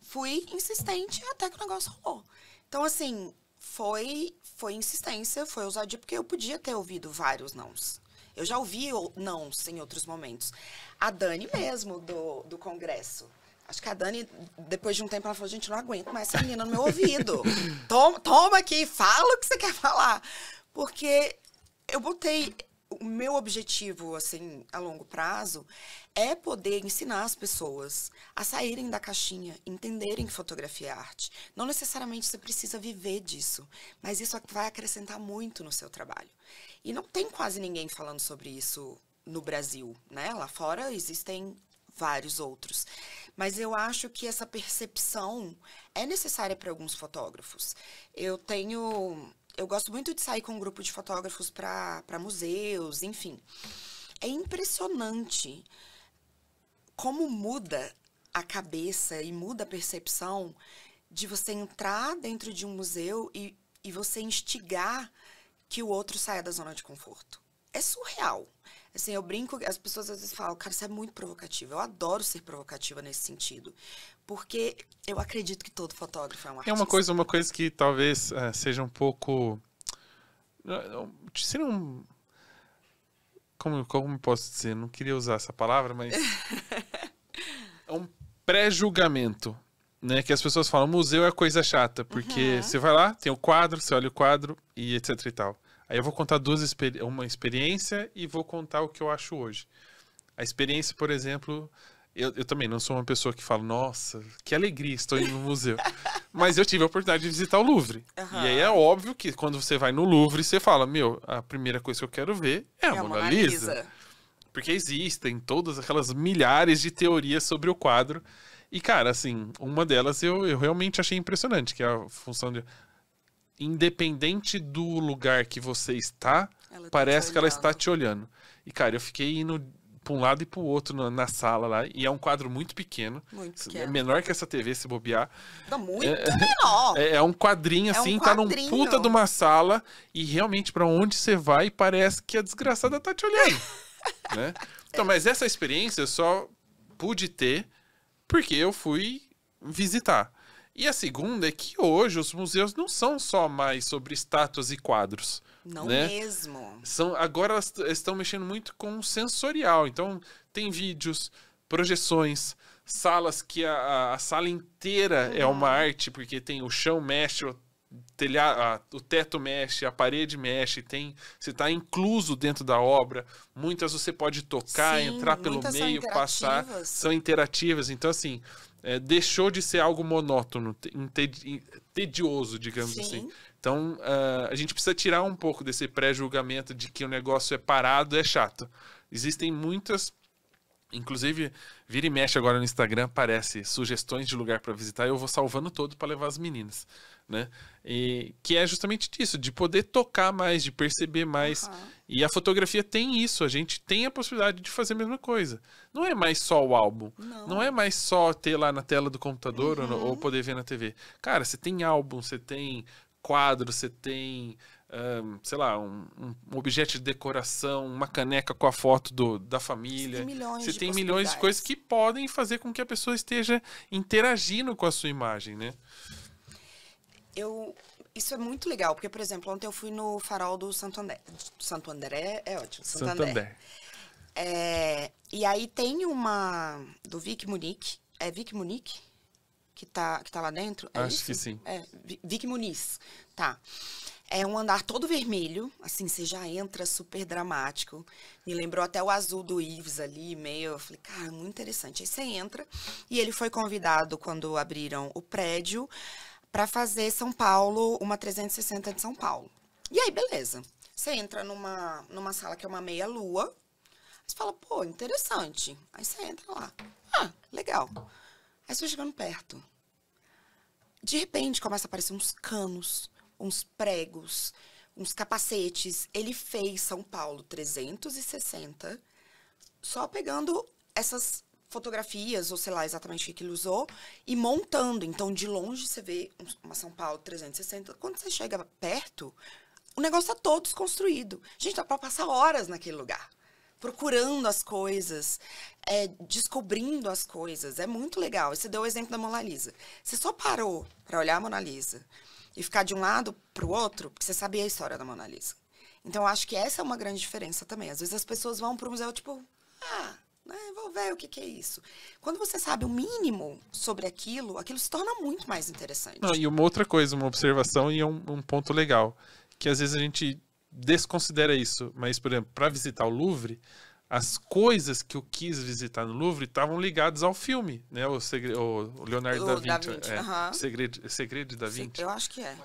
Fui insistente até que o negócio rolou. Então, assim, foi, foi insistência, foi ousadia, porque eu podia ter ouvido vários nãos. Eu já ouvi nãos em outros momentos. A Dani mesmo, do, do Congresso. Acho que a Dani, depois de um tempo, ela falou: gente, não aguento mais essa menina no meu ouvido. Toma, toma aqui, fala o que você quer falar porque eu botei o meu objetivo, assim, a longo prazo, é poder ensinar as pessoas a saírem da caixinha, entenderem que fotografia é arte. Não necessariamente você precisa viver disso, mas isso vai acrescentar muito no seu trabalho. E não tem quase ninguém falando sobre isso no Brasil, né? Lá fora existem vários outros. Mas eu acho que essa percepção é necessária para alguns fotógrafos. Eu tenho eu gosto muito de sair com um grupo de fotógrafos para museus, enfim. É impressionante como muda a cabeça e muda a percepção de você entrar dentro de um museu e, e você instigar que o outro saia da zona de conforto. É surreal. Assim, eu brinco, as pessoas às vezes falam, cara, você é muito provocativo. Eu adoro ser provocativa nesse sentido. Porque eu acredito que todo fotógrafo é um artista. É uma coisa, uma coisa que talvez é, seja um pouco. Seria um. Como, como posso dizer? Não queria usar essa palavra, mas. é um pré-julgamento. Né, que as pessoas falam, museu é coisa chata, porque uhum. você vai lá, tem o quadro, você olha o quadro e etc e tal. Aí eu vou contar duas experi uma experiência e vou contar o que eu acho hoje. A experiência, por exemplo, eu, eu também não sou uma pessoa que fala, nossa, que alegria, estou indo no museu. Mas eu tive a oportunidade de visitar o Louvre. Uhum. E aí é óbvio que quando você vai no Louvre, você fala, meu, a primeira coisa que eu quero ver é a, é a Mona, Mona Lisa. Lisa. Porque existem todas aquelas milhares de teorias sobre o quadro. E, cara, assim, uma delas eu, eu realmente achei impressionante, que é a função de independente do lugar que você está, ela tá parece que ela está te olhando. E, cara, eu fiquei indo para um lado e para o outro na, na, sala lá. E é um quadro muito pequeno. Muito é pequeno. É menor que essa TV, se bobear. Tá muito é, menor. É, é, um quadrinho assim, é um quadrinho. Assim, tá num puta de uma sala. E realmente, para onde você vai, parece que a desgraçada tá te olhando. né? Então, mas essa experiência eu só pude ter porque eu fui visitar. E a segunda é que hoje os museus não são só mais sobre estátuas e quadros. Não né? mesmo. São, agora elas estão mexendo muito com o sensorial. Então, tem vídeos, projeções, salas que a, a sala inteira é uhum. é uma arte, porque tem o chão mexe, o, telhado, a, o teto mexe, a parede mexe, tem você está incluso dentro da obra. Muitas você pode tocar, Sim, entrar pelo meio, passar. São interativas. Então, assim, é, deixou de ser algo monótono, tedioso, digamos Sim. assim. Então, uh, a gente precisa tirar um pouco desse pré-julgamento de que o negócio é parado, é chato. Existem muitas Inclusive, vira e mexe agora no Instagram, aparece sugestões de lugar para visitar. Eu vou salvando todo para levar as meninas, né? E, que é justamente disso, de poder tocar mais, de perceber mais. Uhum. E a fotografia tem isso, a gente tem a possibilidade de fazer a mesma coisa. Não é mais só o álbum, não, não é mais só ter lá na tela do computador uhum. ou, ou, poder ver na TV. Cara, você tem álbum, você tem quadro, você tem, um, sei lá, um, um, objeto de decoração, uma caneca com a foto do, da família. Você tem milhões, você de, tem milhões de coisas que podem fazer com que a pessoa esteja interagindo com a sua imagem, né? eu isso é muito legal, porque, por exemplo, ontem eu fui no farol do Santo André. Santo André é ótimo. Santo, André. É, e aí tem uma do Vic Munique. É Vic Munique? Que tá, que tá lá dentro? É Acho isso? que sim. É, Vic Muniz. Tá. É um andar todo vermelho, assim, você já entra super dramático. Me lembrou até o azul do Ives ali, meio. Eu falei, cara, muito interessante. Aí você entra, e ele foi convidado quando abriram o prédio para fazer São Paulo, uma 360 de São Paulo. E aí, beleza. Você entra numa, numa sala que é uma meia-lua. Você fala, pô, interessante. Aí você entra lá. Ah, legal. Aí você chegando perto. De repente, começa a aparecer uns canos, uns pregos, uns capacetes. Ele fez São Paulo 360 só pegando essas fotografias, ou sei lá exatamente o que ele usou, e montando. Então, de longe você vê uma São Paulo 360. Quando você chega perto, o negócio está todo desconstruído. Gente, dá para passar horas naquele lugar, procurando as coisas, é, descobrindo as coisas. É muito legal. Você deu o exemplo da Mona Lisa. Você só parou para olhar a Mona Lisa e ficar de um lado para o outro, porque você sabia a história da Mona Lisa. Então, acho que essa é uma grande diferença também. Às vezes as pessoas vão para o museu, tipo, ah, ah, vou ver o que, que, é isso. Quando você sabe o mínimo sobre aquilo, aquilo se torna muito mais interessante. Não, e uma outra coisa, uma observação e é um, um ponto legal, que às vezes a gente desconsidera isso, mas, por exemplo, para visitar o Louvre, as coisas que eu quis visitar no Louvre estavam ligadas ao filme, né? O, segre... o Leonardo o da Vinci. Da Vinci é. segredo, segredo da Vinci. Eu acho que é.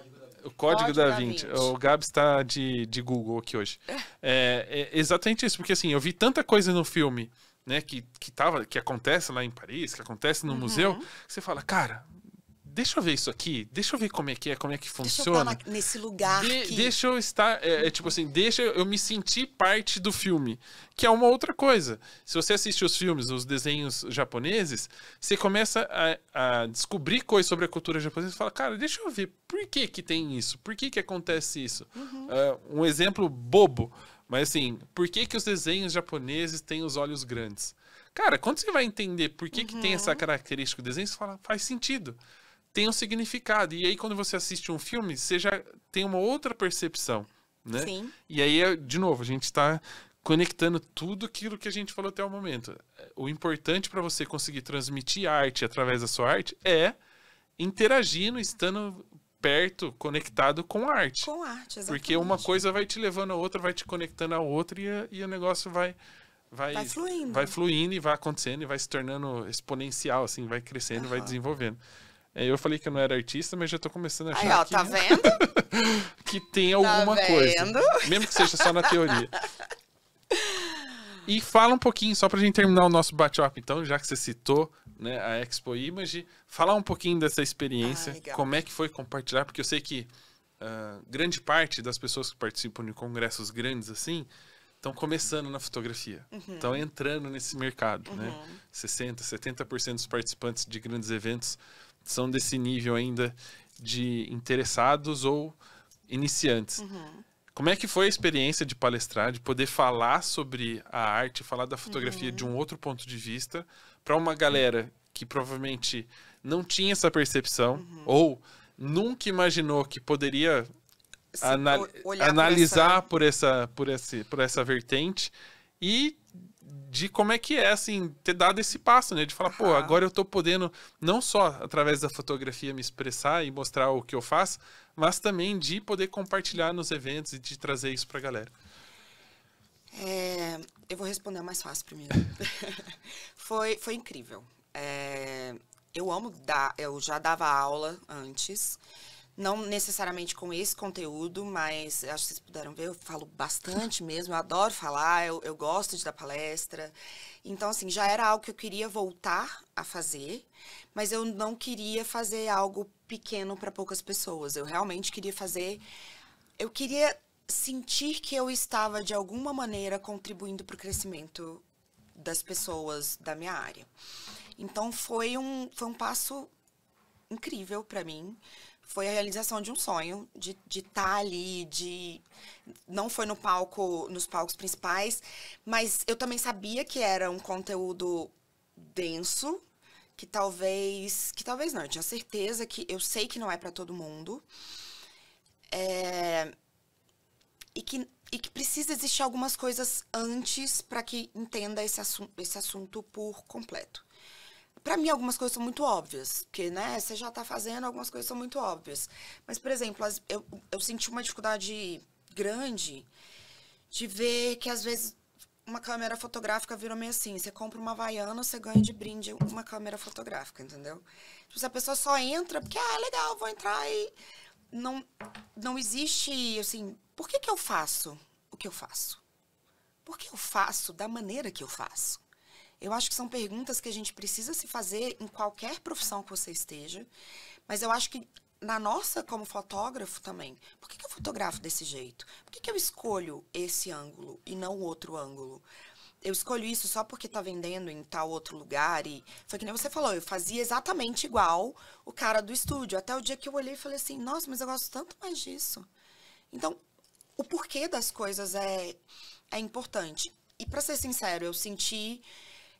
O Código, Código da, Vinci. O Gabs está de, de Google aqui hoje. É. É, é exatamente isso, porque assim, eu vi tanta coisa no filme né, que, que, tava, que acontece lá em Paris, que acontece no uhum. museu, você fala, cara, deixa eu ver isso aqui, deixa eu ver como é que é, como é que funciona. Deixa eu nesse lugar. De, que... Deixa eu estar, é, é, tipo assim, deixa eu me sentir parte do filme, que é uma outra coisa. Se você assiste os filmes, os desenhos japoneses, você começa a, a descobrir coisas sobre a cultura japonesa e fala, cara, deixa eu ver, por que que tem isso? Por que que acontece isso? Uhum. Uh, um exemplo bobo, mas assim, por que, que os desenhos japoneses têm os olhos grandes? Cara, quando você vai entender por que, uhum. que tem essa uhum. característica do desenho, você fala, faz sentido. Tem um significado. E aí, quando você assiste um filme, você já tem uma outra percepção, né? Sim. E aí, é, de novo, a gente está conectando tudo aquilo que a gente falou até o momento. O importante para você conseguir transmitir arte através da sua arte é interagindo, estando perto, conectado com arte. Com arte, exatamente. Porque uma coisa vai te levando a outra, vai te conectando a outra e, e o negócio vai vai vai fluindo. vai fluindo e vai acontecendo e vai se tornando exponencial, assim, vai crescendo, uhum. vai desenvolvendo. É, eu falei que eu não era artista, mas já tô começando a achar Aí, ó, que, tá vendo? que tem alguma tá coisa. Mesmo que seja só na teoria. E fala um pouquinho, só pra gente terminar o nosso bate-up, então, já que você citou né, a Expo Image, falar um pouquinho dessa experiência, ah, como é que foi compartilhar, porque eu sei que uh, grande parte das pessoas que participam de congressos grandes assim estão começando na fotografia, estão uhum. entrando nesse mercado, né? uhum. né? 60, 70% dos participantes de grandes eventos são desse nível ainda de interessados ou iniciantes. Uhum. Como é que foi a experiência de palestrar, de poder falar sobre a arte, falar da fotografia uhum. de um outro ponto de vista, para uma galera que provavelmente não tinha essa percepção uhum. ou nunca imaginou que poderia ana analisar por essa... por essa por esse por essa vertente e de como é que é, assim, ter dado esse passo, né? De falar, uhum. pô, agora eu tô podendo não só através da fotografia me expressar e mostrar o que eu faço, mas também de poder compartilhar nos eventos e de trazer isso pra galera. É, eu vou responder mais fácil primeiro. foi, foi incrível. É, eu amo dar, eu já dava aula antes, não necessariamente com esse conteúdo, mas acho que vocês puderam ver, eu falo bastante mesmo, eu adoro falar, eu, eu gosto de dar palestra. Então, assim, já era algo que eu queria voltar a fazer, mas eu não queria fazer algo pequeno para poucas pessoas. Eu realmente queria fazer. Eu queria sentir que eu estava de alguma maneira contribuindo para o crescimento das pessoas da minha área. Então foi um, foi um passo incrível para mim. Foi a realização de um sonho, de estar tá ali, de. Não foi no palco, nos palcos principais, mas eu também sabia que era um conteúdo denso, que talvez. Que talvez não, eu tinha certeza que eu sei que não é para todo mundo. É, e que, e que precisa existir algumas coisas antes para que entenda esse, assunto esse assunto por completo. Para mim, algumas coisas são muito óbvias, porque né, você já está fazendo, algumas coisas são muito óbvias. Mas, por exemplo, eu, eu senti uma dificuldade grande de ver que, às vezes, uma câmera fotográfica virou meio assim: você compra uma Havaiana, você ganha de brinde uma câmera fotográfica, entendeu? Tipo, se a pessoa só entra porque, ah, legal, vou entrar e. Não, não existe, assim, por que, que eu faço o que eu faço? Por que eu faço da maneira que eu faço? Eu acho que são perguntas que a gente precisa se fazer em qualquer profissão que você esteja, mas eu acho que na nossa, como fotógrafo também, por que, que eu fotografo desse jeito? Por que, que eu escolho esse ângulo e não o outro ângulo? eu escolho isso só porque tá vendendo em tal outro lugar e foi que nem você falou, eu fazia exatamente igual o cara do estúdio, até o dia que eu olhei e falei assim: "Nossa, mas eu gosto tanto mais disso". Então, o porquê das coisas é, é importante. E para ser sincero, eu senti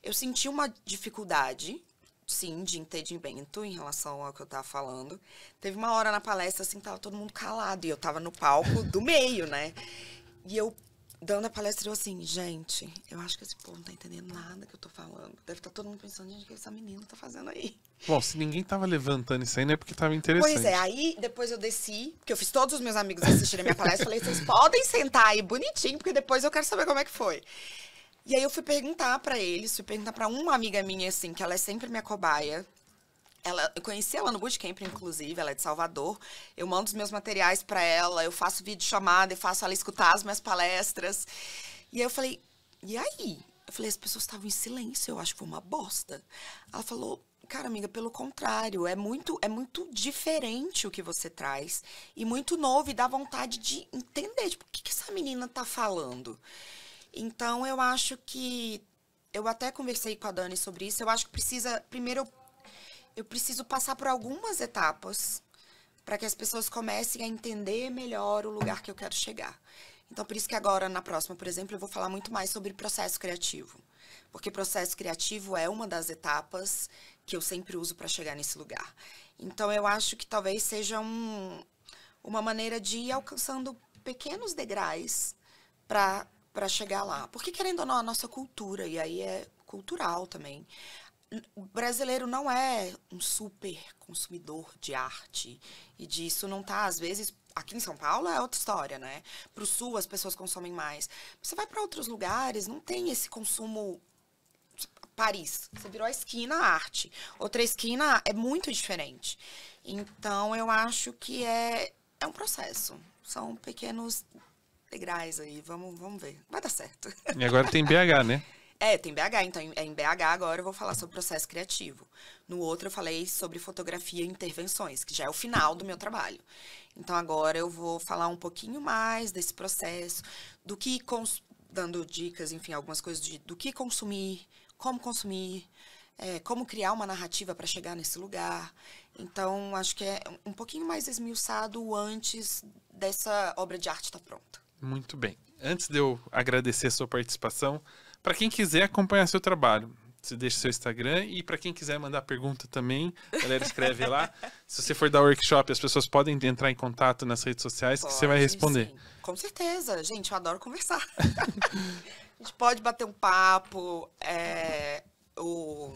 eu senti uma dificuldade, sim, de entendimento em relação ao que eu tava falando. Teve uma hora na palestra assim, tava todo mundo calado e eu tava no palco do meio, né? E eu dando a palestra, eu assim, gente, eu acho que esse povo não tá entendendo nada que eu tô falando. Deve estar tá todo mundo pensando, gente, o que essa menina tá fazendo aí? Bom, se ninguém tava levantando isso aí, não é porque tava interessante. Pois é, aí depois eu desci, porque eu fiz todos os meus amigos assistirem a minha palestra, falei, vocês podem sentar aí bonitinho, porque depois eu quero saber como é que foi. E aí eu fui perguntar para eles, fui perguntar para uma amiga minha, assim, que ela é sempre minha cobaia, ela, eu conheci ela no bootcamp, inclusive, ela é de Salvador. Eu mando os meus materiais para ela, eu faço vídeo chamada, eu faço ela escutar as minhas palestras. E aí eu falei, e aí? Eu falei, as pessoas estavam em silêncio, eu acho que foi uma bosta. Ela falou, cara, amiga, pelo contrário, é muito, é muito diferente o que você traz e muito novo e dá vontade de entender, tipo, o que, que essa menina tá falando? Então, eu acho que eu até conversei com a Dani sobre isso, eu acho que precisa primeiro eu eu preciso passar por algumas etapas para que as pessoas comecem a entender melhor o lugar que eu quero chegar. Então, por isso que agora, na próxima, por exemplo, eu vou falar muito mais sobre processo criativo. Porque processo criativo é uma das etapas que eu sempre uso para chegar nesse lugar. Então, eu acho que talvez seja um, uma maneira de ir alcançando pequenos degraus para chegar lá. Porque, querendo ou não, a nossa cultura, e aí é cultural também, o brasileiro não é um super consumidor de arte e disso não tá às vezes aqui em São Paulo é outra história, né? Para o sul as pessoas consomem mais. Você vai para outros lugares, não tem esse consumo Paris, você virou a esquina a arte. Outra esquina é muito diferente. Então eu acho que é é um processo. São pequenos degraus aí, vamos, vamos ver. Vai dar certo. E agora tem BH, né? É, tem BH, então é em BH agora eu vou falar sobre processo criativo. No outro eu falei sobre fotografia e intervenções, que já é o final do meu trabalho. Então agora eu vou falar um pouquinho mais desse processo, do que cons... dando dicas, enfim, algumas coisas de, do que consumir, como consumir, é, como criar uma narrativa para chegar nesse lugar. Então acho que é um pouquinho mais esmiuçado antes dessa obra de arte estar tá pronta. Muito bem. Antes de eu agradecer a sua participação, para quem quiser acompanhar seu trabalho, você deixa seu Instagram e para quem quiser mandar pergunta também, a galera escreve lá. Se você for dar workshop, as pessoas podem entrar em contato nas redes sociais Pode, que você vai responder. Sim. Com certeza, gente, eu adoro conversar. a gente pode bater um papo. É, o,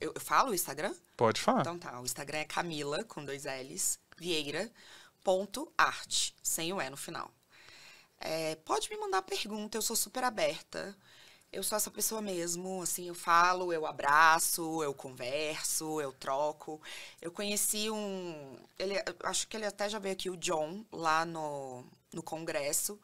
eu, eu, falo o Instagram? Pode falar. Então tá, o Instagram é Camila, com dois L's, Vieira, ponto arte, sem o E no final. É, pode me mandar pergunta, eu sou super aberta eu sou essa pessoa mesmo, assim, eu falo, eu abraço, eu converso, eu troco. Eu conheci um, ele, acho que ele até já veio aqui, o John, lá no, no congresso,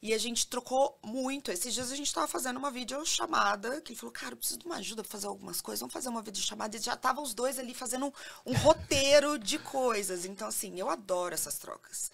e a gente trocou muito. Esses dias a gente estava fazendo uma videochamada, que ele falou, cara, eu preciso de uma ajuda para fazer algumas coisas, vamos fazer uma videochamada. E já estavam os dois ali fazendo um, um roteiro de coisas. Então, assim, eu adoro essas trocas.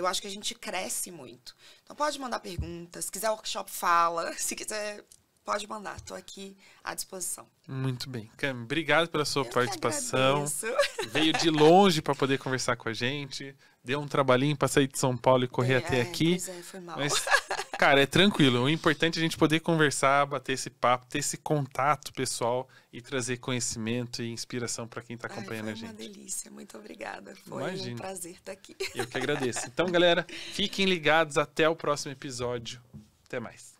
Eu acho que a gente cresce muito. Então pode mandar perguntas, se quiser workshop, fala. Se quiser, pode mandar. Estou aqui à disposição. Muito bem. Cam, obrigado pela sua Eu participação. Veio de longe para poder conversar com a gente. Deu um trabalhinho para sair de São Paulo e correr é, até aqui. Pois é, foi mal. Mas Cara, é tranquilo. O importante é a gente poder conversar, bater esse papo, ter esse contato pessoal e trazer conhecimento e inspiração para quem está acompanhando Ai, a gente. Uma delícia, muito obrigada. Foi Imagina. um prazer estar tá aqui. Eu que agradeço. Então, galera, fiquem ligados. Até o próximo episódio. Até mais.